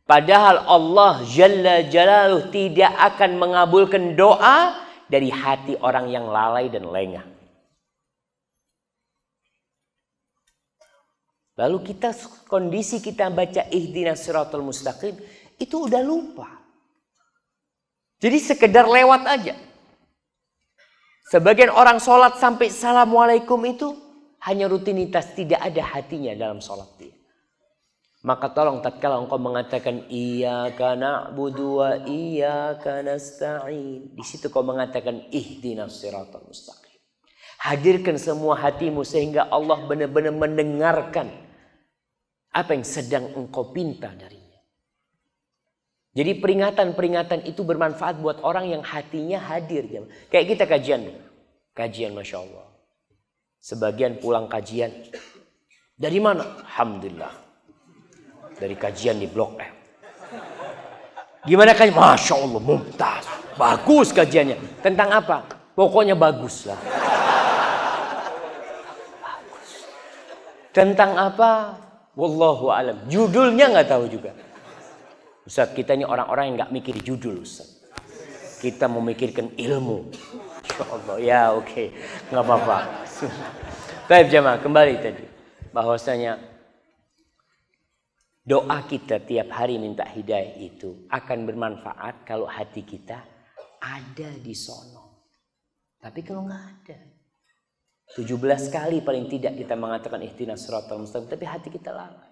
Padahal Allah Jalla Jalaluh tidak akan mengabulkan doa dari hati orang yang lalai dan lengah. Lalu kita kondisi kita baca ihdina siratal mustaqim itu udah lupa. Jadi sekedar lewat aja. Sebagian orang sholat sampai salamualaikum itu hanya rutinitas, tidak ada hatinya dalam sholat dia. Maka tolong tatkala engkau mengatakan iya karena budua iya karena stain, Di situ kau mengatakan ihdinas siratal mustaqim. Hadirkan semua hatimu sehingga Allah benar-benar mendengarkan apa yang sedang engkau pinta dari jadi peringatan-peringatan itu bermanfaat buat orang yang hatinya hadir. Kayak kita kajian. Kajian Masya Allah. Sebagian pulang kajian. Dari mana? Alhamdulillah. Dari kajian di Blok M. Gimana kajian? Masya Allah, mumtaz. Bagus kajiannya. Tentang apa? Pokoknya bagus lah. Tentang apa? Wallahu alam. Judulnya nggak tahu juga. Ustaz kita ini orang-orang yang nggak mikir judul Ustaz. Kita memikirkan ilmu. Ya Allah. Ya oke. Okay. Nggak apa-apa. Baik jemaah kembali tadi. Bahwasanya doa kita tiap hari minta hidayah itu akan bermanfaat kalau hati kita ada di sana. Tapi kalau nggak ada, 17 kali paling tidak kita mengatakan ihtinas suratul mustaqim, tapi hati kita lalai.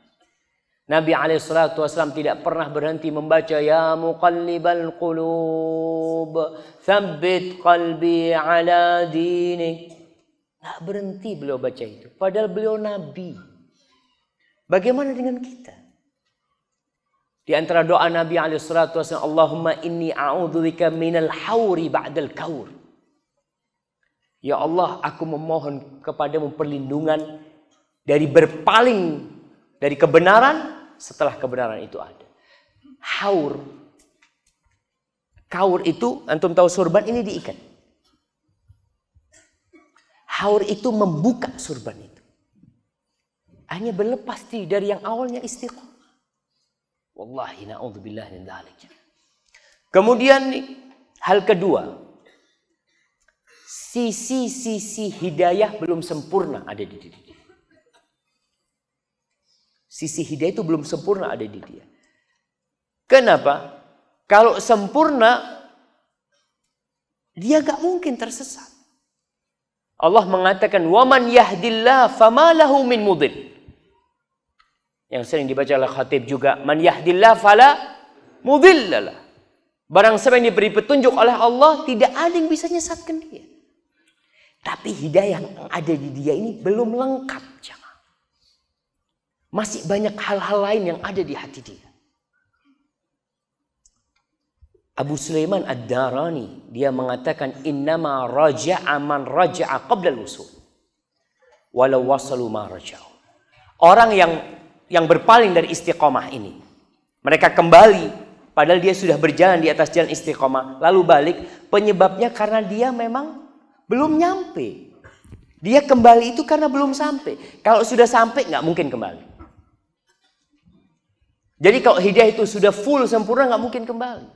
Nabi alaihissalatu tidak pernah berhenti membaca ya muqallibal qulub thabbit qalbi ala dinik. Tak berhenti beliau baca itu. Padahal beliau nabi. Bagaimana dengan kita? Di antara doa Nabi alaihissalatu Allahumma inni a'udzubika minal hauri ba'dal kaur. Ya Allah, aku memohon kepadamu perlindungan dari berpaling dari kebenaran setelah kebenaran itu ada. Haur. Kaur itu, antum tahu surban ini diikat. Haur itu membuka surban itu. Hanya berlepas dari yang awalnya istiqomah. Wallahi na'udzubillah min dhalik. Kemudian hal kedua. Sisi-sisi hidayah belum sempurna ada di diri Sisi hidayah itu belum sempurna ada di dia. Kenapa? Kalau sempurna, dia gak mungkin tersesat. Allah mengatakan, وَمَنْ اللَّهِ فَمَا لَهُ مِنْ مُضِلْ Yang sering dibaca oleh khatib juga, مَنْ اللَّهِ فَلَا مُضِلَّ Barang siapa yang diberi petunjuk oleh Allah, tidak ada yang bisa nyesatkan dia. Tapi hidayah yang ada di dia ini belum lengkap masih banyak hal-hal lain yang ada di hati dia. Abu Sulaiman Ad-Darani dia mengatakan innama raja'a man raja'a qabla al usul walau wasalu ma raja'u. Orang yang yang berpaling dari istiqomah ini. Mereka kembali padahal dia sudah berjalan di atas jalan istiqomah lalu balik penyebabnya karena dia memang belum nyampe. Dia kembali itu karena belum sampai. Kalau sudah sampai nggak mungkin kembali. Jadi kalau hidayah itu sudah full sempurna nggak mungkin kembali.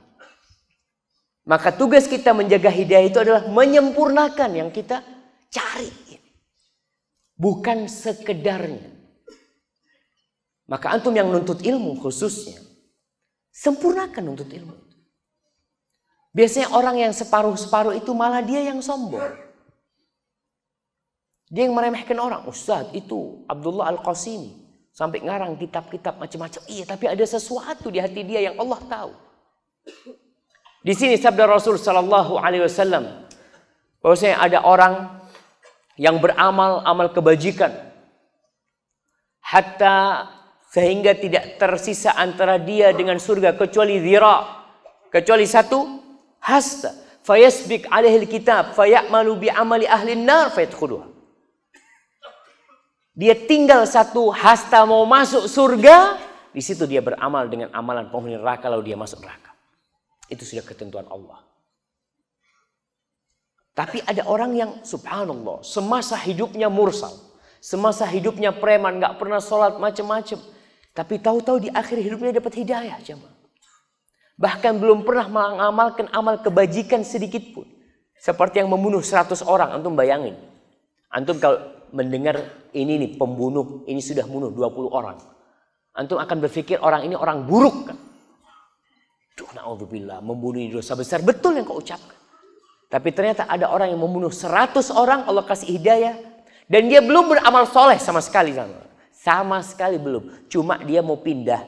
Maka tugas kita menjaga hidayah itu adalah menyempurnakan yang kita cari. Bukan sekedarnya. Maka antum yang nuntut ilmu khususnya. Sempurnakan nuntut ilmu. Biasanya orang yang separuh-separuh itu malah dia yang sombong. Dia yang meremehkan orang. Ustaz itu Abdullah Al-Qasimi. Sampai ngarang kitab-kitab macam-macam. Iya, tapi ada sesuatu di hati dia yang Allah tahu. Di sini sabda Rasul Shallallahu Alaihi Wasallam bahwasanya ada orang yang beramal amal kebajikan hatta sehingga tidak tersisa antara dia dengan surga kecuali zira kecuali satu hasta fayasbik alaihi kitab fayamalu bi amali ahli nar fayadkhuluha dia tinggal satu hasta mau masuk surga, di situ dia beramal dengan amalan penghuni neraka lalu dia masuk neraka. Itu sudah ketentuan Allah. Tapi ada orang yang subhanallah, semasa hidupnya mursal, semasa hidupnya preman, nggak pernah sholat macem-macem. Tapi tahu-tahu di akhir hidupnya dapat hidayah, jemaah. Bahkan belum pernah mengamalkan amal kebajikan sedikit pun. Seperti yang membunuh 100 orang, antum bayangin. Antum kalau mendengar ini nih pembunuh, ini sudah bunuh 20 orang. Antum akan berpikir orang ini orang buruk kan? Duh, na'udzubillah, membunuh ini dosa besar. Betul yang kau ucapkan. Tapi ternyata ada orang yang membunuh 100 orang, Allah kasih hidayah. Dan dia belum beramal soleh sama sekali. Sama, sama sekali belum. Cuma dia mau pindah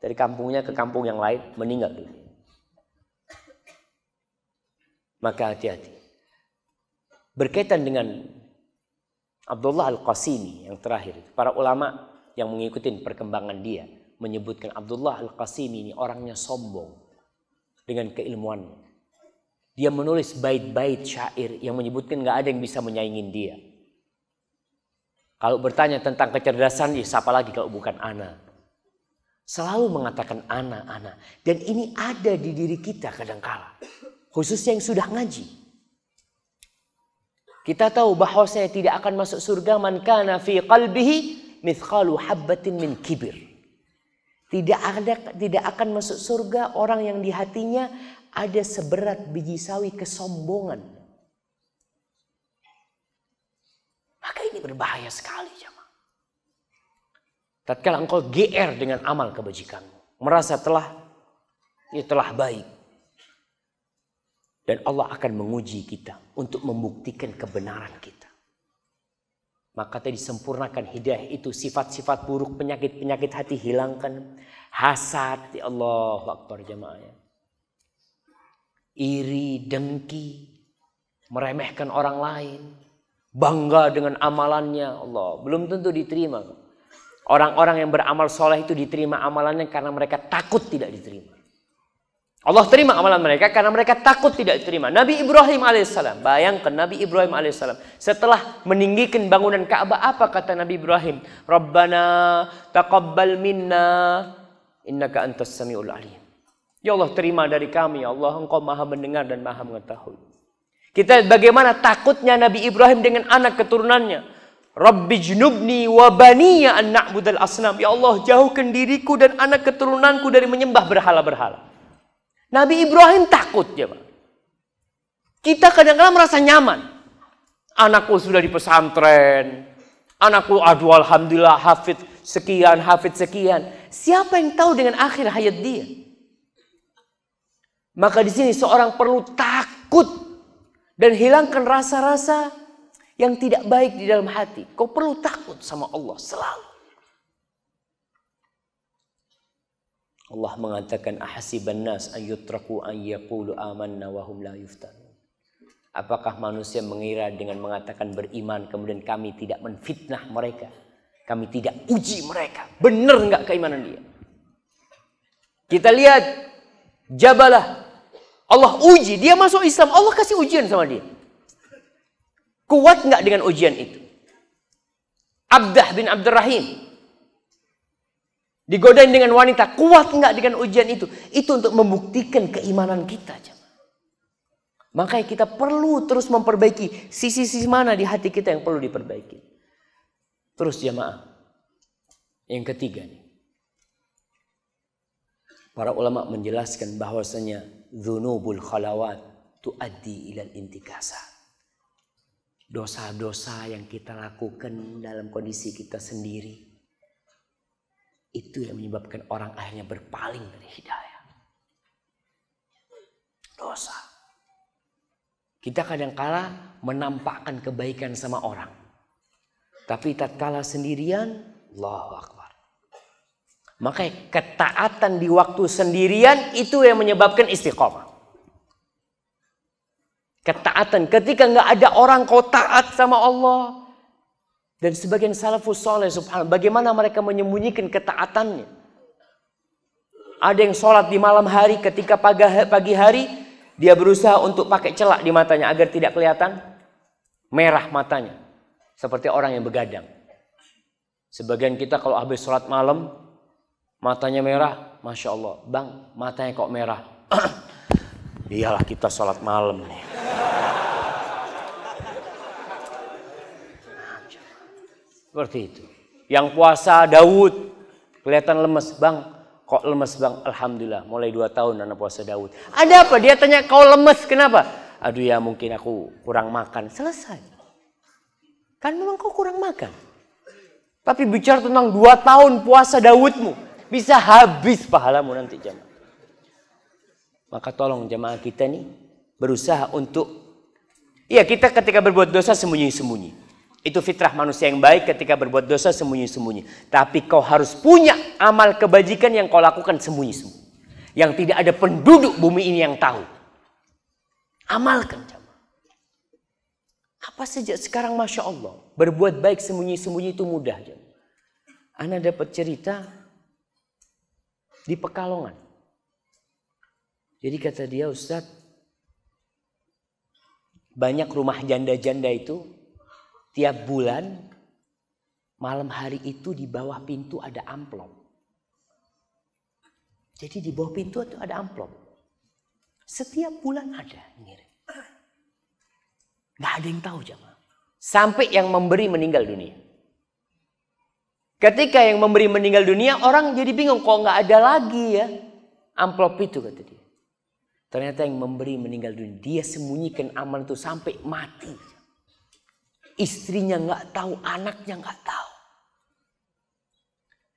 dari kampungnya ke kampung yang lain, meninggal dunia. Maka hati-hati. Berkaitan dengan Abdullah Al-Qasimi yang terakhir. Para ulama yang mengikuti perkembangan dia menyebutkan Abdullah Al-Qasimi ini orangnya sombong dengan keilmuannya. Dia menulis bait-bait syair yang menyebutkan gak ada yang bisa menyaingin dia. Kalau bertanya tentang kecerdasan, ya siapa lagi kalau bukan Ana. Selalu mengatakan Ana, Ana. Dan ini ada di diri kita kadangkala. Khususnya yang sudah ngaji. Kita tahu saya tidak akan masuk surga man kana fi qalbihi mithqalu habbatin min kibir. Tidak ada tidak akan masuk surga orang yang di hatinya ada seberat biji sawi kesombongan. Maka ini berbahaya sekali, jemaah. Tatkala engkau GR dengan amal kebajikanmu, merasa telah ya telah baik. Dan Allah akan menguji kita untuk membuktikan kebenaran kita. Maka tadi sempurnakan hidayah itu sifat-sifat buruk penyakit-penyakit hati hilangkan hasad ya Allah Akbar jemaahnya. Iri, dengki, meremehkan orang lain, bangga dengan amalannya Allah belum tentu diterima. Orang-orang yang beramal soleh itu diterima amalannya karena mereka takut tidak diterima. Allah terima amalan mereka karena mereka takut tidak diterima. Nabi Ibrahim alaihissalam, bayangkan Nabi Ibrahim alaihissalam setelah meninggikan bangunan Ka'bah apa kata Nabi Ibrahim? Rabbana taqabbal minna innaka antas samiul alim. Ya Allah terima dari kami ya Allah engkau maha mendengar dan maha mengetahui. Kita bagaimana takutnya Nabi Ibrahim dengan anak keturunannya. Rabbi jnubni wa baniya an na'budal asnam. Ya Allah jauhkan diriku dan anak keturunanku dari menyembah berhala-berhala. Nabi Ibrahim takut ya Pak. Kita kadang-kadang merasa nyaman. Anakku sudah di pesantren. Anakku aduh alhamdulillah hafid sekian, hafid sekian. Siapa yang tahu dengan akhir hayat dia? Maka di sini seorang perlu takut dan hilangkan rasa-rasa yang tidak baik di dalam hati. Kau perlu takut sama Allah selalu. Allah mengatakan ahasiban nas ayyutraku an yaqulu amanna wa hum la yuftan. Apakah manusia mengira dengan mengatakan beriman kemudian kami tidak menfitnah mereka? Kami tidak uji mereka. Benar nggak keimanan dia? Kita lihat Jabalah Allah uji, dia masuk Islam, Allah kasih ujian sama dia. Kuat nggak dengan ujian itu? Abdah bin Abdurrahim Digodain dengan wanita, kuat nggak dengan ujian itu? Itu untuk membuktikan keimanan kita. Makanya kita perlu terus memperbaiki sisi-sisi mana di hati kita yang perlu diperbaiki. Terus jamaah. Yang ketiga nih. Para ulama menjelaskan bahwasanya dzunubul khalawat tuaddi ilal intikasa. Dosa-dosa yang kita lakukan dalam kondisi kita sendiri itu yang menyebabkan orang akhirnya berpaling dari hidayah. Dosa. Kita kala menampakkan kebaikan sama orang. Tapi tatkala sendirian, Allahu Akbar. Makanya ketaatan di waktu sendirian itu yang menyebabkan istiqomah. Ketaatan ketika nggak ada orang kau taat sama Allah, dan sebagian salafus soleh subhanallah. Bagaimana mereka menyembunyikan ketaatannya. Ada yang sholat di malam hari ketika pagi hari. Dia berusaha untuk pakai celak di matanya agar tidak kelihatan. Merah matanya. Seperti orang yang begadang. Sebagian kita kalau habis sholat malam. Matanya merah. Masya Allah. Bang matanya kok merah. Iyalah kita sholat malam nih. Seperti itu. Yang puasa Daud kelihatan lemes, Bang. Kok lemes, Bang? Alhamdulillah, mulai dua tahun anak puasa Daud. Ada apa? Dia tanya, "Kau lemes kenapa?" Aduh ya mungkin aku kurang makan. Selesai. Kan memang kau kurang makan. Tapi bicara tentang dua tahun puasa Daudmu. Bisa habis pahalamu nanti jamaah. Maka tolong jamaah kita nih berusaha untuk Iya kita ketika berbuat dosa sembunyi-sembunyi. Itu fitrah manusia yang baik ketika berbuat dosa sembunyi-sembunyi. Tapi kau harus punya amal kebajikan yang kau lakukan sembunyi-sembunyi. Yang tidak ada penduduk bumi ini yang tahu. Amalkan jamaah. Apa sejak sekarang Masya Allah. Berbuat baik sembunyi-sembunyi itu mudah Anda dapat cerita di Pekalongan. Jadi kata dia Ustadz, banyak rumah janda-janda itu Tiap bulan malam hari itu di bawah pintu ada amplop. Jadi di bawah pintu itu ada amplop. Setiap bulan ada ngirim. Gak ada yang tahu jamaah. Sampai yang memberi meninggal dunia. Ketika yang memberi meninggal dunia, orang jadi bingung kok nggak ada lagi ya amplop itu kata dia. Ternyata yang memberi meninggal dunia, dia sembunyikan amal itu sampai mati. Istrinya nggak tahu, anaknya nggak tahu.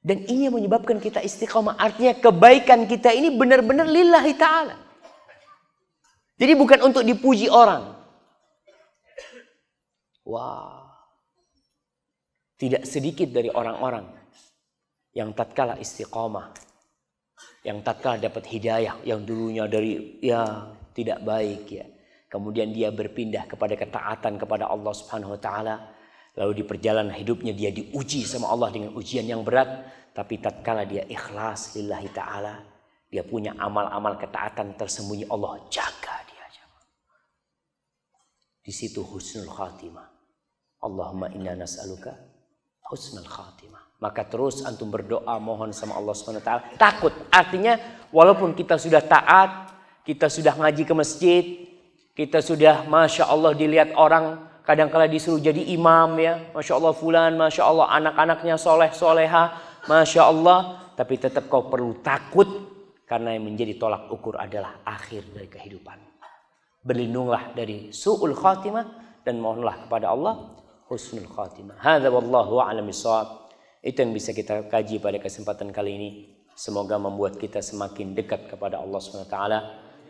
Dan ini yang menyebabkan kita istiqomah. Artinya kebaikan kita ini benar-benar lillahi ta'ala. Jadi bukan untuk dipuji orang. Wah. Tidak sedikit dari orang-orang yang tatkala istiqomah. Yang tatkala dapat hidayah. Yang dulunya dari ya tidak baik ya. Kemudian dia berpindah kepada ketaatan kepada Allah Subhanahu wa taala. Lalu di perjalanan hidupnya dia diuji sama Allah dengan ujian yang berat, tapi tatkala dia ikhlas lillahi taala, dia punya amal-amal ketaatan tersembunyi Allah jaga dia. Di situ husnul khatimah. Allahumma inna nas'aluka husnul khatimah. Maka terus antum berdoa mohon sama Allah Subhanahu wa taala. Takut artinya walaupun kita sudah taat, kita sudah ngaji ke masjid, kita sudah Masya Allah dilihat orang kadang-kala disuruh jadi imam ya. Masya Allah fulan, Masya Allah anak-anaknya soleh, soleha. Masya Allah. Tapi tetap kau perlu takut karena yang menjadi tolak ukur adalah akhir dari kehidupan. Berlindunglah dari su'ul khatimah dan mohonlah kepada Allah husnul khatimah. Hadza wallahu a'lam Itu yang bisa kita kaji pada kesempatan kali ini. Semoga membuat kita semakin dekat kepada Allah swt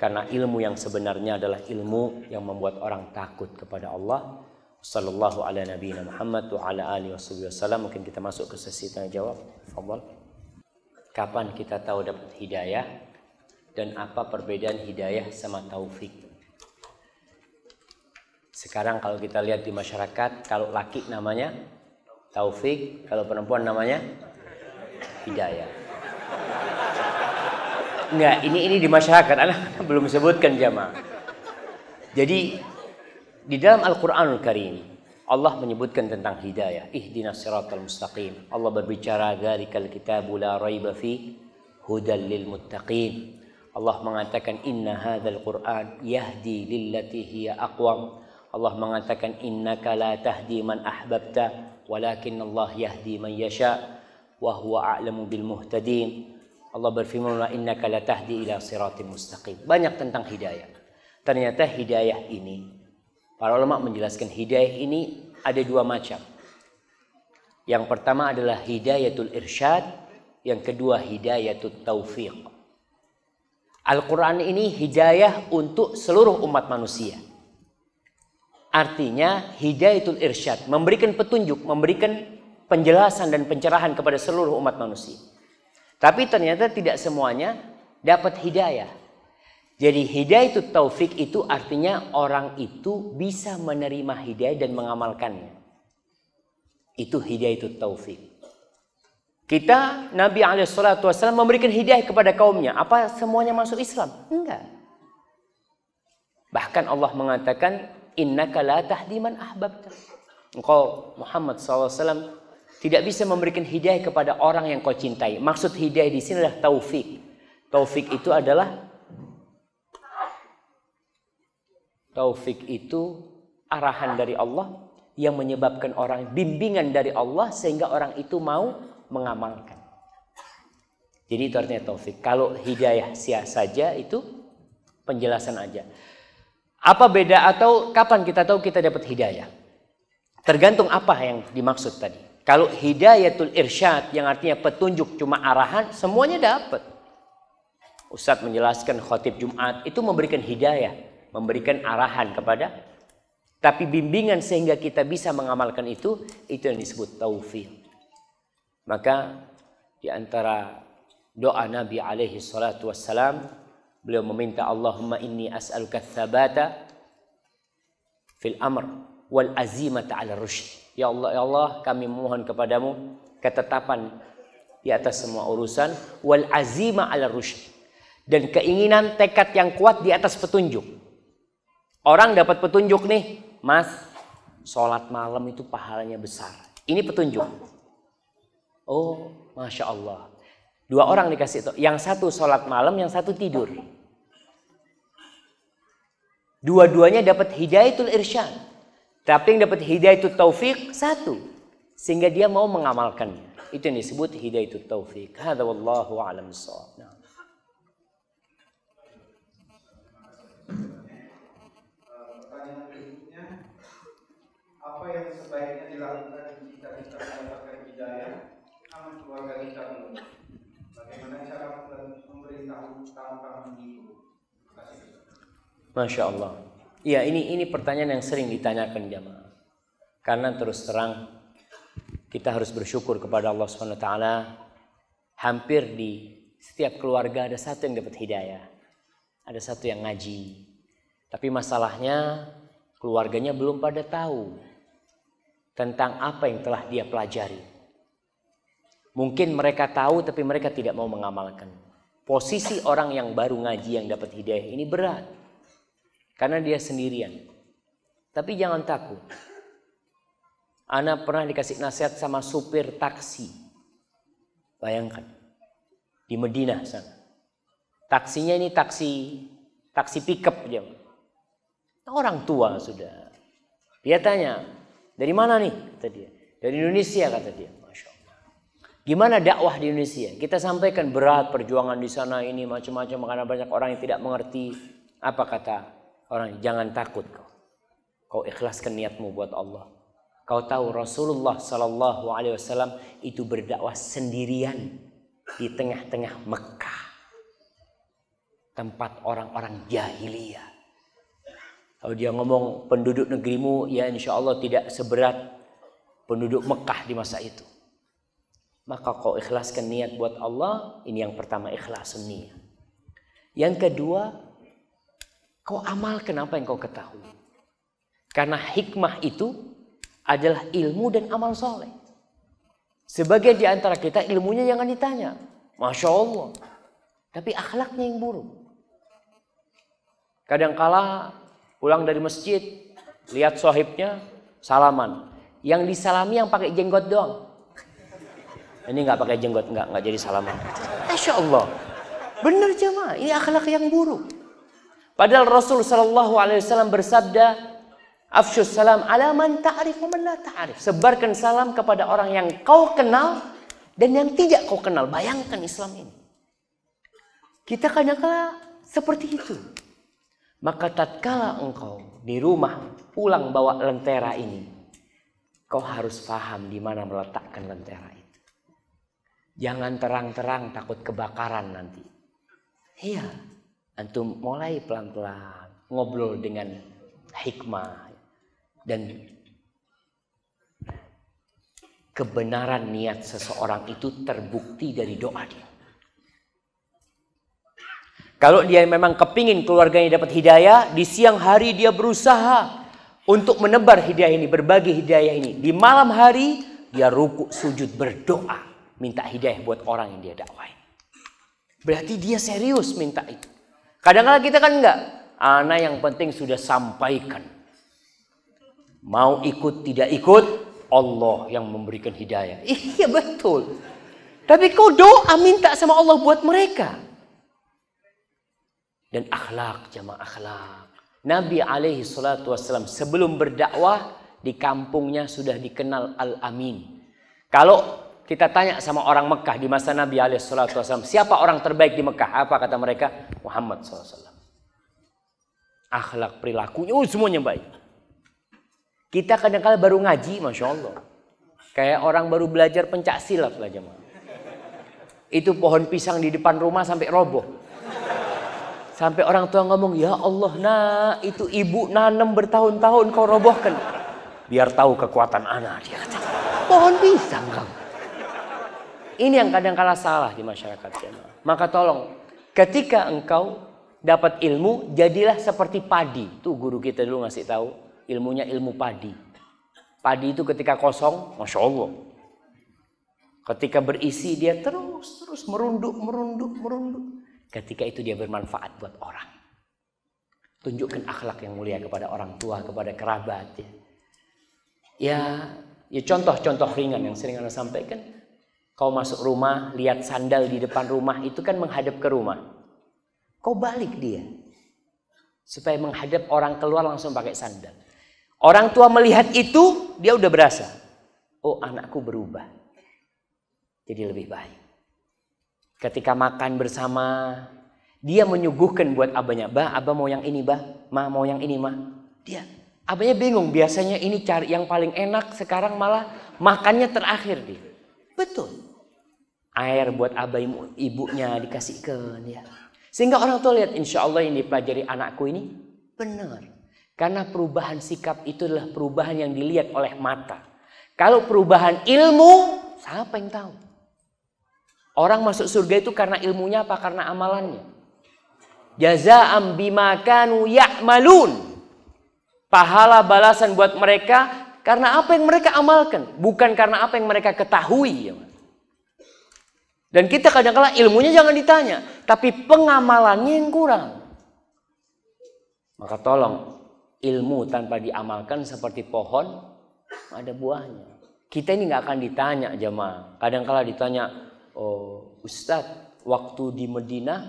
karena ilmu yang sebenarnya adalah ilmu yang membuat orang takut kepada Allah. Sallallahu alaihi nabi Muhammad wa ala alihi wasallam. Mungkin kita masuk ke sesi tanya jawab. Fadhol. Kapan kita tahu dapat hidayah dan apa perbedaan hidayah sama taufik? Sekarang kalau kita lihat di masyarakat, kalau laki namanya taufik, kalau perempuan namanya hidayah. Enggak, ini ini di masyarakat. Anak, belum sebutkan jamaah. Jadi di dalam Al-Qur'anul Karim Allah menyebutkan tentang hidayah. Ihdinas siratal mustaqim. Allah berbicara dzalikal kitabu la raiba fi hudal lil muttaqin. Allah mengatakan inna hadzal Qur'an yahdi lillati hiya aqwam. Allah mengatakan innaka la tahdi man ahbabta walakin Allah yahdi man yasha wa huwa a'lamu bil muhtadin. Allah berfirman wa innaka latahdi ila siratim mustaqim. Banyak tentang hidayah. Ternyata hidayah ini para ulama menjelaskan hidayah ini ada dua macam. Yang pertama adalah hidayatul irsyad, yang kedua hidayatul taufiq. Al-Quran ini hidayah untuk seluruh umat manusia. Artinya hidayatul irsyad, memberikan petunjuk, memberikan penjelasan dan pencerahan kepada seluruh umat manusia. Tapi ternyata tidak semuanya dapat hidayah. Jadi hidayah itu taufik itu artinya orang itu bisa menerima hidayah dan mengamalkannya. Itu hidayah itu taufik. Kita Nabi saw memberikan hidayah kepada kaumnya. Apa semuanya masuk Islam? Enggak. Bahkan Allah mengatakan innaka la tahdiman ahbabta. Engkau Muhammad SAW tidak bisa memberikan hidayah kepada orang yang kau cintai. Maksud hidayah di sini adalah taufik. Taufik itu adalah taufik itu arahan dari Allah yang menyebabkan orang bimbingan dari Allah sehingga orang itu mau mengamalkan. Jadi itu artinya taufik. Kalau hidayah sia saja itu penjelasan aja. Apa beda atau kapan kita tahu kita dapat hidayah? Tergantung apa yang dimaksud tadi. Kalau hidayatul irsyad yang artinya petunjuk cuma arahan, semuanya dapat. Ustadz menjelaskan khotib Jumat itu memberikan hidayah, memberikan arahan kepada tapi bimbingan sehingga kita bisa mengamalkan itu, itu yang disebut taufik. Maka di antara doa Nabi alaihi salatu wassalam, beliau meminta Allahumma inni as'aluka tsabata fil amr wal azimata ala rusyd. Ya Allah, ya Allah, kami mohon kepadamu ketetapan di atas semua urusan wal azima ala rusy dan keinginan tekad yang kuat di atas petunjuk. Orang dapat petunjuk nih, Mas, sholat malam itu pahalanya besar. Ini petunjuk. Oh, masya Allah. Dua orang dikasih itu, yang satu sholat malam, yang satu tidur. Dua-duanya dapat hidayatul irsyad. Tapi yang dapat hidayah itu taufik satu. Sehingga dia mau mengamalkannya. Itu yang disebut hidayah itu taufik. Hadza wallahu alam nah. apa yang sebaiknya dilakukan jika kita mendapatkan hidayah namun keluarga kita belum bagaimana cara memberitahu tentang begitu Masya Allah Iya, ini ini pertanyaan yang sering ditanyakan jamaah. Karena terus terang kita harus bersyukur kepada Allah Subhanahu taala hampir di setiap keluarga ada satu yang dapat hidayah. Ada satu yang ngaji. Tapi masalahnya keluarganya belum pada tahu tentang apa yang telah dia pelajari. Mungkin mereka tahu tapi mereka tidak mau mengamalkan. Posisi orang yang baru ngaji yang dapat hidayah ini berat karena dia sendirian. Tapi jangan takut. Anak pernah dikasih nasihat sama supir taksi. Bayangkan di Medina sana. Taksinya ini taksi taksi pickup dia. Orang tua sudah. Dia tanya, "Dari mana nih?" kata dia. "Dari Indonesia," kata dia. Masya Allah. Gimana dakwah di Indonesia? Kita sampaikan berat perjuangan di sana ini macam-macam karena banyak orang yang tidak mengerti apa kata orang jangan takut kau. Kau ikhlaskan niatmu buat Allah. Kau tahu Rasulullah Sallallahu Alaihi Wasallam itu berdakwah sendirian di tengah-tengah Mekah, tempat orang-orang jahiliyah. Kalau dia ngomong penduduk negerimu, ya insya Allah tidak seberat penduduk Mekah di masa itu. Maka kau ikhlaskan niat buat Allah, ini yang pertama ikhlas niat. Yang kedua, Kau amal kenapa yang kau ketahui. Karena hikmah itu adalah ilmu dan amal soleh. Sebagian di antara kita ilmunya jangan ditanya. Masya Allah. Tapi akhlaknya yang buruk. Kadangkala pulang dari masjid, lihat sohibnya, salaman. Yang disalami yang pakai jenggot doang. Ini nggak pakai jenggot, nggak nggak jadi salaman. Masya Allah. Benar jemaah, ini akhlak yang buruk. Padahal Rasul Shallallahu Alaihi Wasallam bersabda, Afshus salam alaman ta'rif wa man la ta'rif. Sebarkan salam kepada orang yang kau kenal dan yang tidak kau kenal. Bayangkan Islam ini. Kita kadang-kala seperti itu. Maka tatkala engkau di rumah pulang bawa lentera ini, kau harus paham di mana meletakkan lentera itu. Jangan terang-terang takut kebakaran nanti. Iya, antum mulai pelan-pelan ngobrol dengan hikmah dan kebenaran niat seseorang itu terbukti dari doa dia. Kalau dia memang kepingin keluarganya dapat hidayah, di siang hari dia berusaha untuk menebar hidayah ini, berbagi hidayah ini. Di malam hari dia rukuk sujud berdoa, minta hidayah buat orang yang dia dakwain. Berarti dia serius minta itu. Kadang-kadang kita kan enggak. Anak yang penting sudah sampaikan. Mau ikut tidak ikut, Allah yang memberikan hidayah. Iya betul. Tapi kau doa minta sama Allah buat mereka. Dan akhlak jamaah akhlak. Nabi alaihi salatu wassalam sebelum berdakwah di kampungnya sudah dikenal Al-Amin. Kalau kita tanya sama orang Mekah di masa Nabi SAW, siapa orang terbaik di Mekah? Apa kata mereka? Muhammad SAW. Akhlak, perilakunya, uh, semuanya baik. Kita kadang-kadang baru ngaji, Masya Allah. Kayak orang baru belajar pencak silat lah jemaah. Itu pohon pisang di depan rumah sampai roboh. Sampai orang tua ngomong, ya Allah nak, itu ibu nanam bertahun-tahun kau robohkan. Biar tahu kekuatan anak. Dia pohon pisang kamu. Ini yang kadang kala salah di masyarakat jemaah. Ya Maka tolong ketika engkau dapat ilmu jadilah seperti padi. Tuh guru kita dulu ngasih tahu ilmunya ilmu padi. Padi itu ketika kosong, masya Allah. Ketika berisi dia terus terus merunduk merunduk merunduk. Ketika itu dia bermanfaat buat orang. Tunjukkan akhlak yang mulia kepada orang tua, kepada kerabat. Ya, ya, ya contoh-contoh ringan yang sering anda sampaikan Kau masuk rumah, lihat sandal di depan rumah, itu kan menghadap ke rumah. Kau balik dia. Supaya menghadap orang keluar langsung pakai sandal. Orang tua melihat itu, dia udah berasa. Oh anakku berubah. Jadi lebih baik. Ketika makan bersama, dia menyuguhkan buat abahnya. Bah, abah mau yang ini, bah. Ma, mau yang ini, ma. Dia, abahnya bingung. Biasanya ini cari yang paling enak, sekarang malah makannya terakhir dia. Betul. Air buat abaimu, ibunya dikasihkan ya. Sehingga orang tua lihat insya Allah ini pelajari anakku ini benar. Karena perubahan sikap itu adalah perubahan yang dilihat oleh mata. Kalau perubahan ilmu, siapa yang tahu? Orang masuk surga itu karena ilmunya apa? Karena amalannya. Jaza'am bimakanu ya'malun. Pahala balasan buat mereka karena apa yang mereka amalkan, bukan karena apa yang mereka ketahui. Ya, Dan kita kadang-kala ilmunya jangan ditanya, tapi pengamalannya yang kurang. Maka tolong, ilmu tanpa diamalkan seperti pohon, ada buahnya. Kita ini nggak akan ditanya jemaah. kadang-kala ditanya, oh, Ustadz, waktu di Medina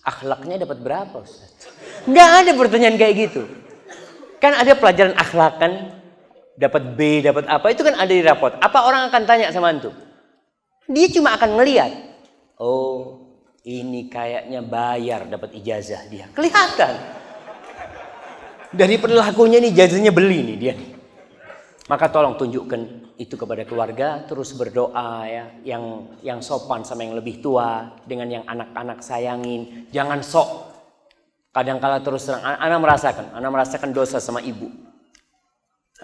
akhlaknya dapat berapa Ustaz? Nggak ada pertanyaan kayak gitu. Kan ada pelajaran akhlak kan? dapat B, dapat apa, itu kan ada di rapot. Apa orang akan tanya sama antum? Dia cuma akan ngeliat. Oh, ini kayaknya bayar dapat ijazah dia. Kelihatan. Dari perilakunya ini ijazahnya beli nih dia Maka tolong tunjukkan itu kepada keluarga, terus berdoa ya, yang yang sopan sama yang lebih tua, dengan yang anak-anak sayangin, jangan sok. Kadang-kadang terus terang, anak merasakan, anak merasakan dosa sama ibu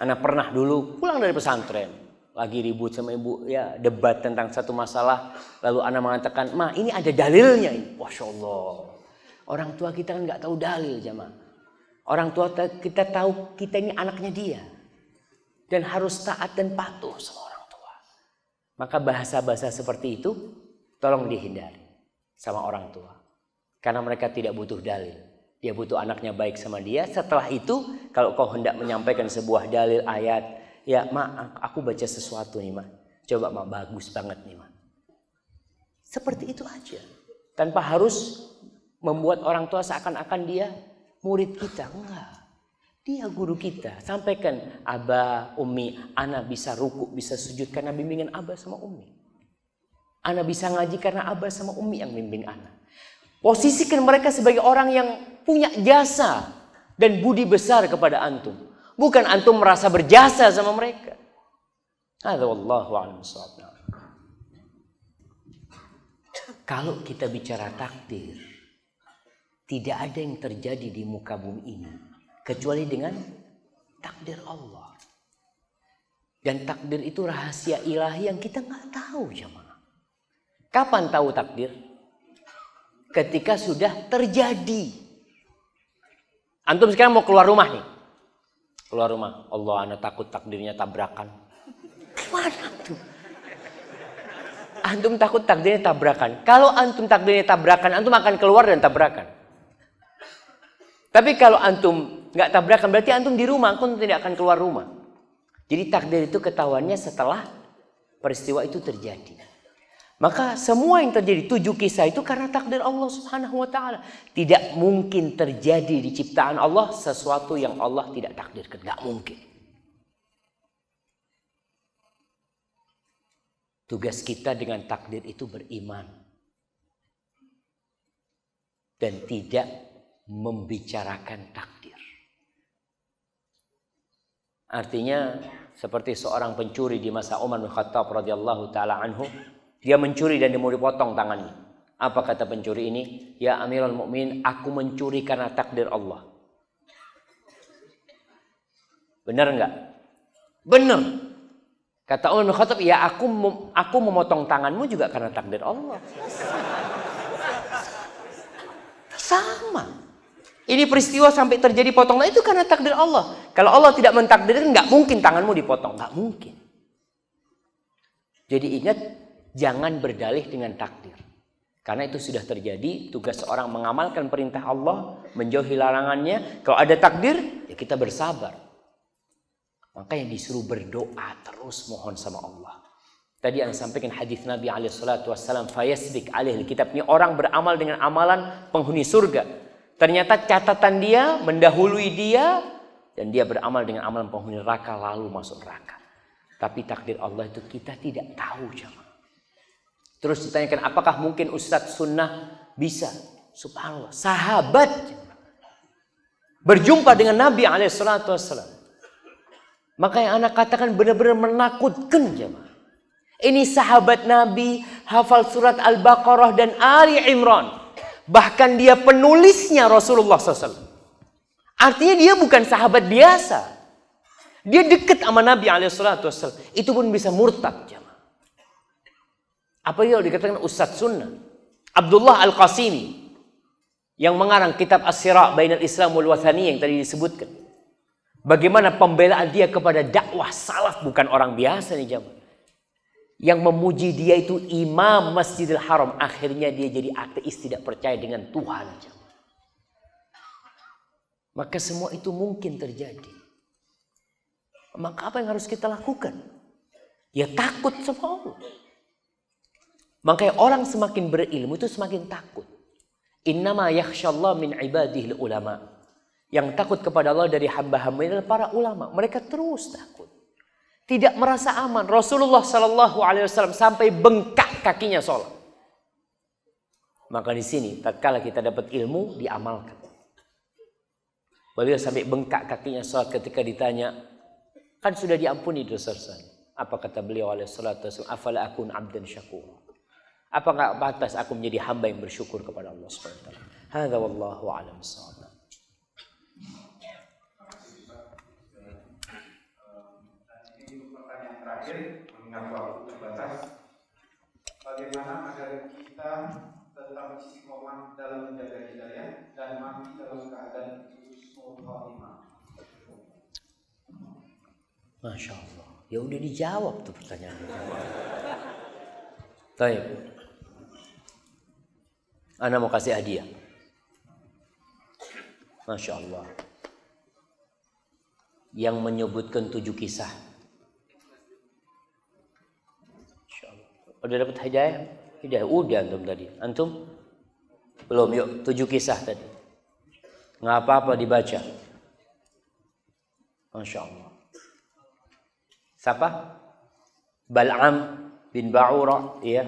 Anak pernah dulu pulang dari pesantren, lagi ribut sama ibu, ya debat tentang satu masalah, lalu anak mengatakan, ma ini ada dalilnya ini. Masya Allah. Orang tua kita kan nggak tahu dalil jama, Orang tua kita tahu kita ini anaknya dia. Dan harus taat dan patuh sama orang tua. Maka bahasa-bahasa seperti itu tolong dihindari sama orang tua. Karena mereka tidak butuh dalil. Dia butuh anaknya baik sama dia. Setelah itu, kalau kau hendak menyampaikan sebuah dalil ayat, ya ma, aku baca sesuatu nih ma. Coba ma, bagus banget nih ma. Seperti itu aja. Tanpa harus membuat orang tua seakan-akan dia murid kita. Enggak. Dia guru kita. Sampaikan abah Umi, Ana bisa ruku, bisa sujud karena bimbingan abah sama Umi. Ana bisa ngaji karena abah sama Umi yang bimbing Ana. Posisikan mereka sebagai orang yang punya jasa dan budi besar kepada antum. Bukan antum merasa berjasa sama mereka. Hadza wallahu Kalau kita bicara takdir, tidak ada yang terjadi di muka bumi ini kecuali dengan takdir Allah. Dan takdir itu rahasia ilahi yang kita nggak tahu jemaah. Kapan tahu takdir? ketika sudah terjadi. Antum sekarang mau keluar rumah nih. Keluar rumah. Allah anak takut takdirnya tabrakan. Gimana tuh? Antum takut takdirnya tabrakan. Kalau antum takdirnya tabrakan, antum akan keluar dan tabrakan. Tapi kalau antum nggak tabrakan, berarti antum di rumah, antum tidak akan keluar rumah. Jadi takdir itu ketahuannya setelah peristiwa itu terjadi. Maka semua yang terjadi tujuh kisah itu karena takdir Allah Subhanahu wa taala. Tidak mungkin terjadi di ciptaan Allah sesuatu yang Allah tidak takdirkan, Enggak mungkin. Tugas kita dengan takdir itu beriman dan tidak membicarakan takdir. Artinya seperti seorang pencuri di masa Umar bin Khattab radhiyallahu taala anhu dia mencuri dan dia mau dipotong tangannya. Apa kata pencuri ini? Ya Amirul Mukmin, aku mencuri karena takdir Allah. Benar enggak? Benar. Kata Umar bin Khattab, ya aku aku memotong tanganmu juga karena takdir Allah. Sama. Ini peristiwa sampai terjadi potong nah itu karena takdir Allah. Kalau Allah tidak mentakdirkan, nggak mungkin tanganmu dipotong, nggak mungkin. Jadi ingat jangan berdalih dengan takdir. Karena itu sudah terjadi, tugas seorang mengamalkan perintah Allah, menjauhi larangannya. Kalau ada takdir, ya kita bersabar. Maka yang disuruh berdoa terus mohon sama Allah. Tadi yang sampaikan hadis Nabi alaihi salatu wasallam fayasbik alaihi kitabnya orang beramal dengan amalan penghuni surga. Ternyata catatan dia mendahului dia dan dia beramal dengan amalan penghuni neraka lalu masuk neraka. Tapi takdir Allah itu kita tidak tahu jemaah. Terus ditanyakan apakah mungkin Ustadz sunnah? Bisa. Subhanallah. Sahabat. Berjumpa dengan Nabi alaihissalatu wassalam. Maka yang anak katakan benar-benar menakutkan jemaah. Ini sahabat Nabi hafal surat Al-Baqarah dan Ali Imran. Bahkan dia penulisnya Rasulullah SAW. Artinya dia bukan sahabat biasa. Dia dekat sama Nabi wassalam. Itu pun bisa murtad. Jemaah. Apa yang dikatakan Ustadz Sunnah? Abdullah Al-Qasimi yang mengarang kitab As-Sira' Bainal Islam wal Wathani yang tadi disebutkan. Bagaimana pembelaan dia kepada dakwah salaf bukan orang biasa nih jamaah. Yang memuji dia itu imam Masjidil Haram. Akhirnya dia jadi ateis tidak percaya dengan Tuhan. Jamaah. Maka semua itu mungkin terjadi. Maka apa yang harus kita lakukan? Ya takut sama Allah. Makanya orang semakin berilmu itu semakin takut. Innama yakhshallah min ibadihil ulama. Yang takut kepada Allah dari hamba-hamba adalah para ulama. Mereka terus takut. Tidak merasa aman. Rasulullah Shallallahu Alaihi Wasallam sampai bengkak kakinya sholat. Maka di sini, tatkala kita dapat ilmu, diamalkan. Beliau sampai bengkak kakinya sholat ketika ditanya, kan sudah diampuni dosa dosa Apa kata beliau alaihi salatu wasallam, afala akun abdan syakur?" apa Apakah batas aku menjadi hamba yang bersyukur kepada Allah Subhanahu wa taala? Hadza wallahu a'lam terakhir mengingat waktu terbatas bagaimana agar kita tetap istiqomah dalam menjaga hidayah dan mati dalam keadaan husnul khotimah Masya Allah ya udah dijawab tuh pertanyaan Baik. Ana mau kasih hadiah. Masya Allah. Yang menyebutkan tujuh kisah. Masya Allah. Udah dapat hadiah? Hidayah udah antum tadi. Antum? Belum yuk, tujuh kisah tadi. Nggak apa-apa dibaca. Masya Allah. Siapa? Bal'am bin Ba'ura, ya.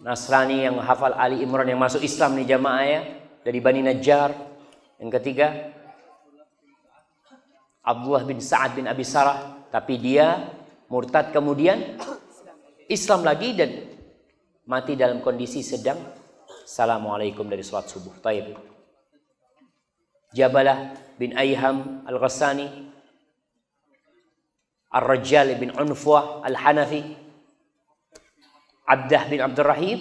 Nasrani yang hafal Ali Imran yang masuk Islam nih jamaah ya dari Bani Najjar. Yang ketiga Abdullah bin Sa'ad bin Abi Sarah tapi dia murtad kemudian Islam lagi dan mati dalam kondisi sedang Assalamualaikum dari sholat subuh Taib Jabalah bin Ayham Al-Ghassani Ar-Rajjal bin Unfuah Al-Hanafi Abdah bin Abdurrahim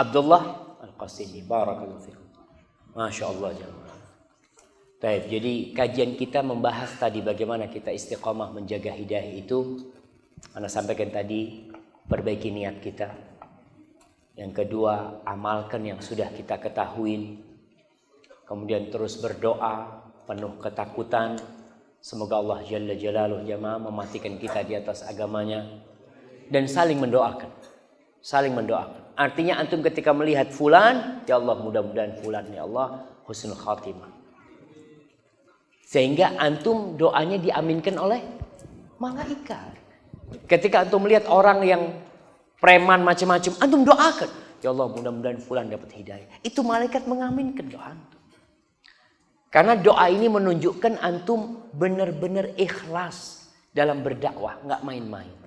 Abdullah Al-Qasimi Barakallahu fikum Masya Allah Baik, jadi kajian kita membahas tadi bagaimana kita istiqomah menjaga hidayah itu Anda sampaikan tadi perbaiki niat kita yang kedua amalkan yang sudah kita ketahui kemudian terus berdoa penuh ketakutan semoga Allah Jalla Jalaluh jamaah mematikan kita di atas agamanya dan saling mendoakan. Saling mendoakan. Artinya antum ketika melihat fulan, ya Allah mudah-mudahan fulan ya Allah husnul khatimah. Sehingga antum doanya diaminkan oleh malaikat. Ketika antum melihat orang yang preman macam-macam, antum doakan, ya Allah mudah-mudahan fulan dapat hidayah. Itu malaikat mengaminkan doa antum. Karena doa ini menunjukkan antum benar-benar ikhlas dalam berdakwah, nggak main-main.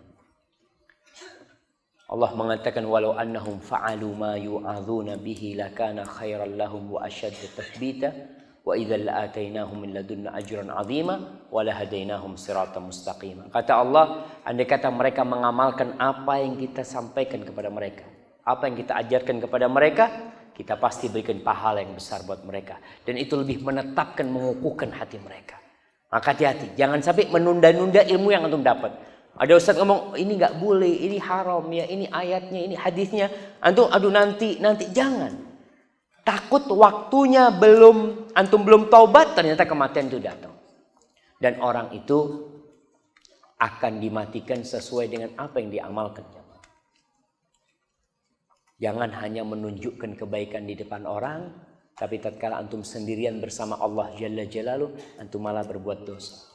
Allah mengatakan walau annahum fa'alu ma yu'adzuna bihi lakana khairan lahum wa ashadda tathbita wa idzal la'atainahum min ladunna ajran 'azima wa lahadainahum siratan mustaqima. Kata Allah, andai kata mereka mengamalkan apa yang kita sampaikan kepada mereka, apa yang kita ajarkan kepada mereka, kita pasti berikan pahala yang besar buat mereka dan itu lebih menetapkan mengukuhkan hati mereka. Maka hati-hati, jangan sampai menunda-nunda ilmu yang antum dapat. Ada ustaz ngomong ini nggak boleh, ini haram ya, ini ayatnya, ini hadisnya. Antum aduh nanti, nanti jangan. Takut waktunya belum antum belum taubat ternyata kematian itu datang. Dan orang itu akan dimatikan sesuai dengan apa yang diamalkan. Jangan hanya menunjukkan kebaikan di depan orang, tapi tatkala antum sendirian bersama Allah Jalla Jalalu, antum malah berbuat dosa.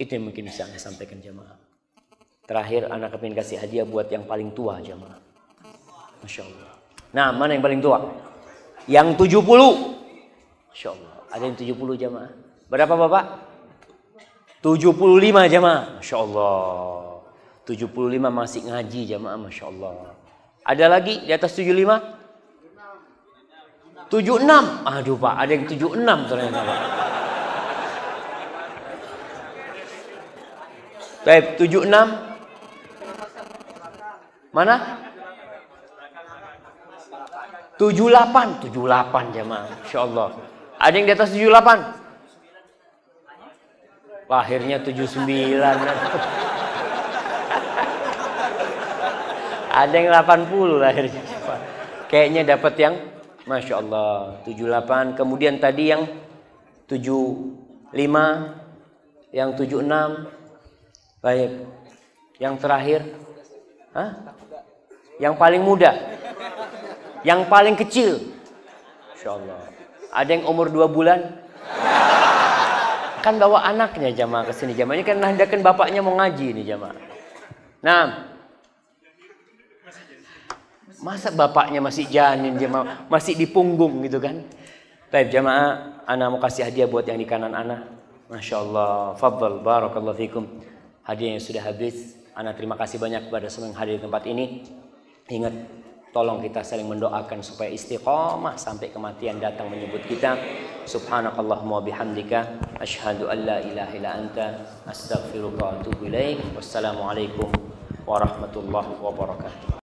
Itu yang mungkin bisa saya sampaikan jamaah. Terakhir anak kepingin kasih hadiah buat yang paling tua jamaah. Masya Allah. Nah mana yang paling tua? Yang 70. Masya Allah. Ada yang 70 jamaah. Berapa Bapak? 75 jamaah. Masya Allah. 75 masih ngaji jamaah. Masya Allah. Ada lagi di atas 75? 76. Aduh Pak, ada yang 76 ternyata Pak. Taib 76 Mana? 78 78 jemaah allah Ada yang di atas 78? Lahirnya 79. Ada yang 80 lahirnya. Kayaknya dapat yang Masya Allah 78 Kemudian tadi yang 75 Yang 76 Baik. Yang terakhir? Hah? Yang paling muda? Yang paling kecil? Insya Ada yang umur dua bulan? Kan bawa anaknya jamaah ke sini Jamaahnya kan nandakan bapaknya mau ngaji ini jamaah. Nah, masa bapaknya masih janin jamaah, masih di punggung gitu kan? Baik jamaah, anak mau kasih hadiah buat yang di kanan anak. Masya Allah, fadl, barakallahu fikum hadiah yang sudah habis. Ana terima kasih banyak kepada semua yang hadir di tempat ini. Ingat, tolong kita saling mendoakan supaya istiqomah sampai kematian datang menyebut kita. Subhanakallahumma bihamdika asyhadu an la ilaha ila anta astaghfiruka wa atubu ilaih. Wassalamualaikum warahmatullahi wabarakatuh.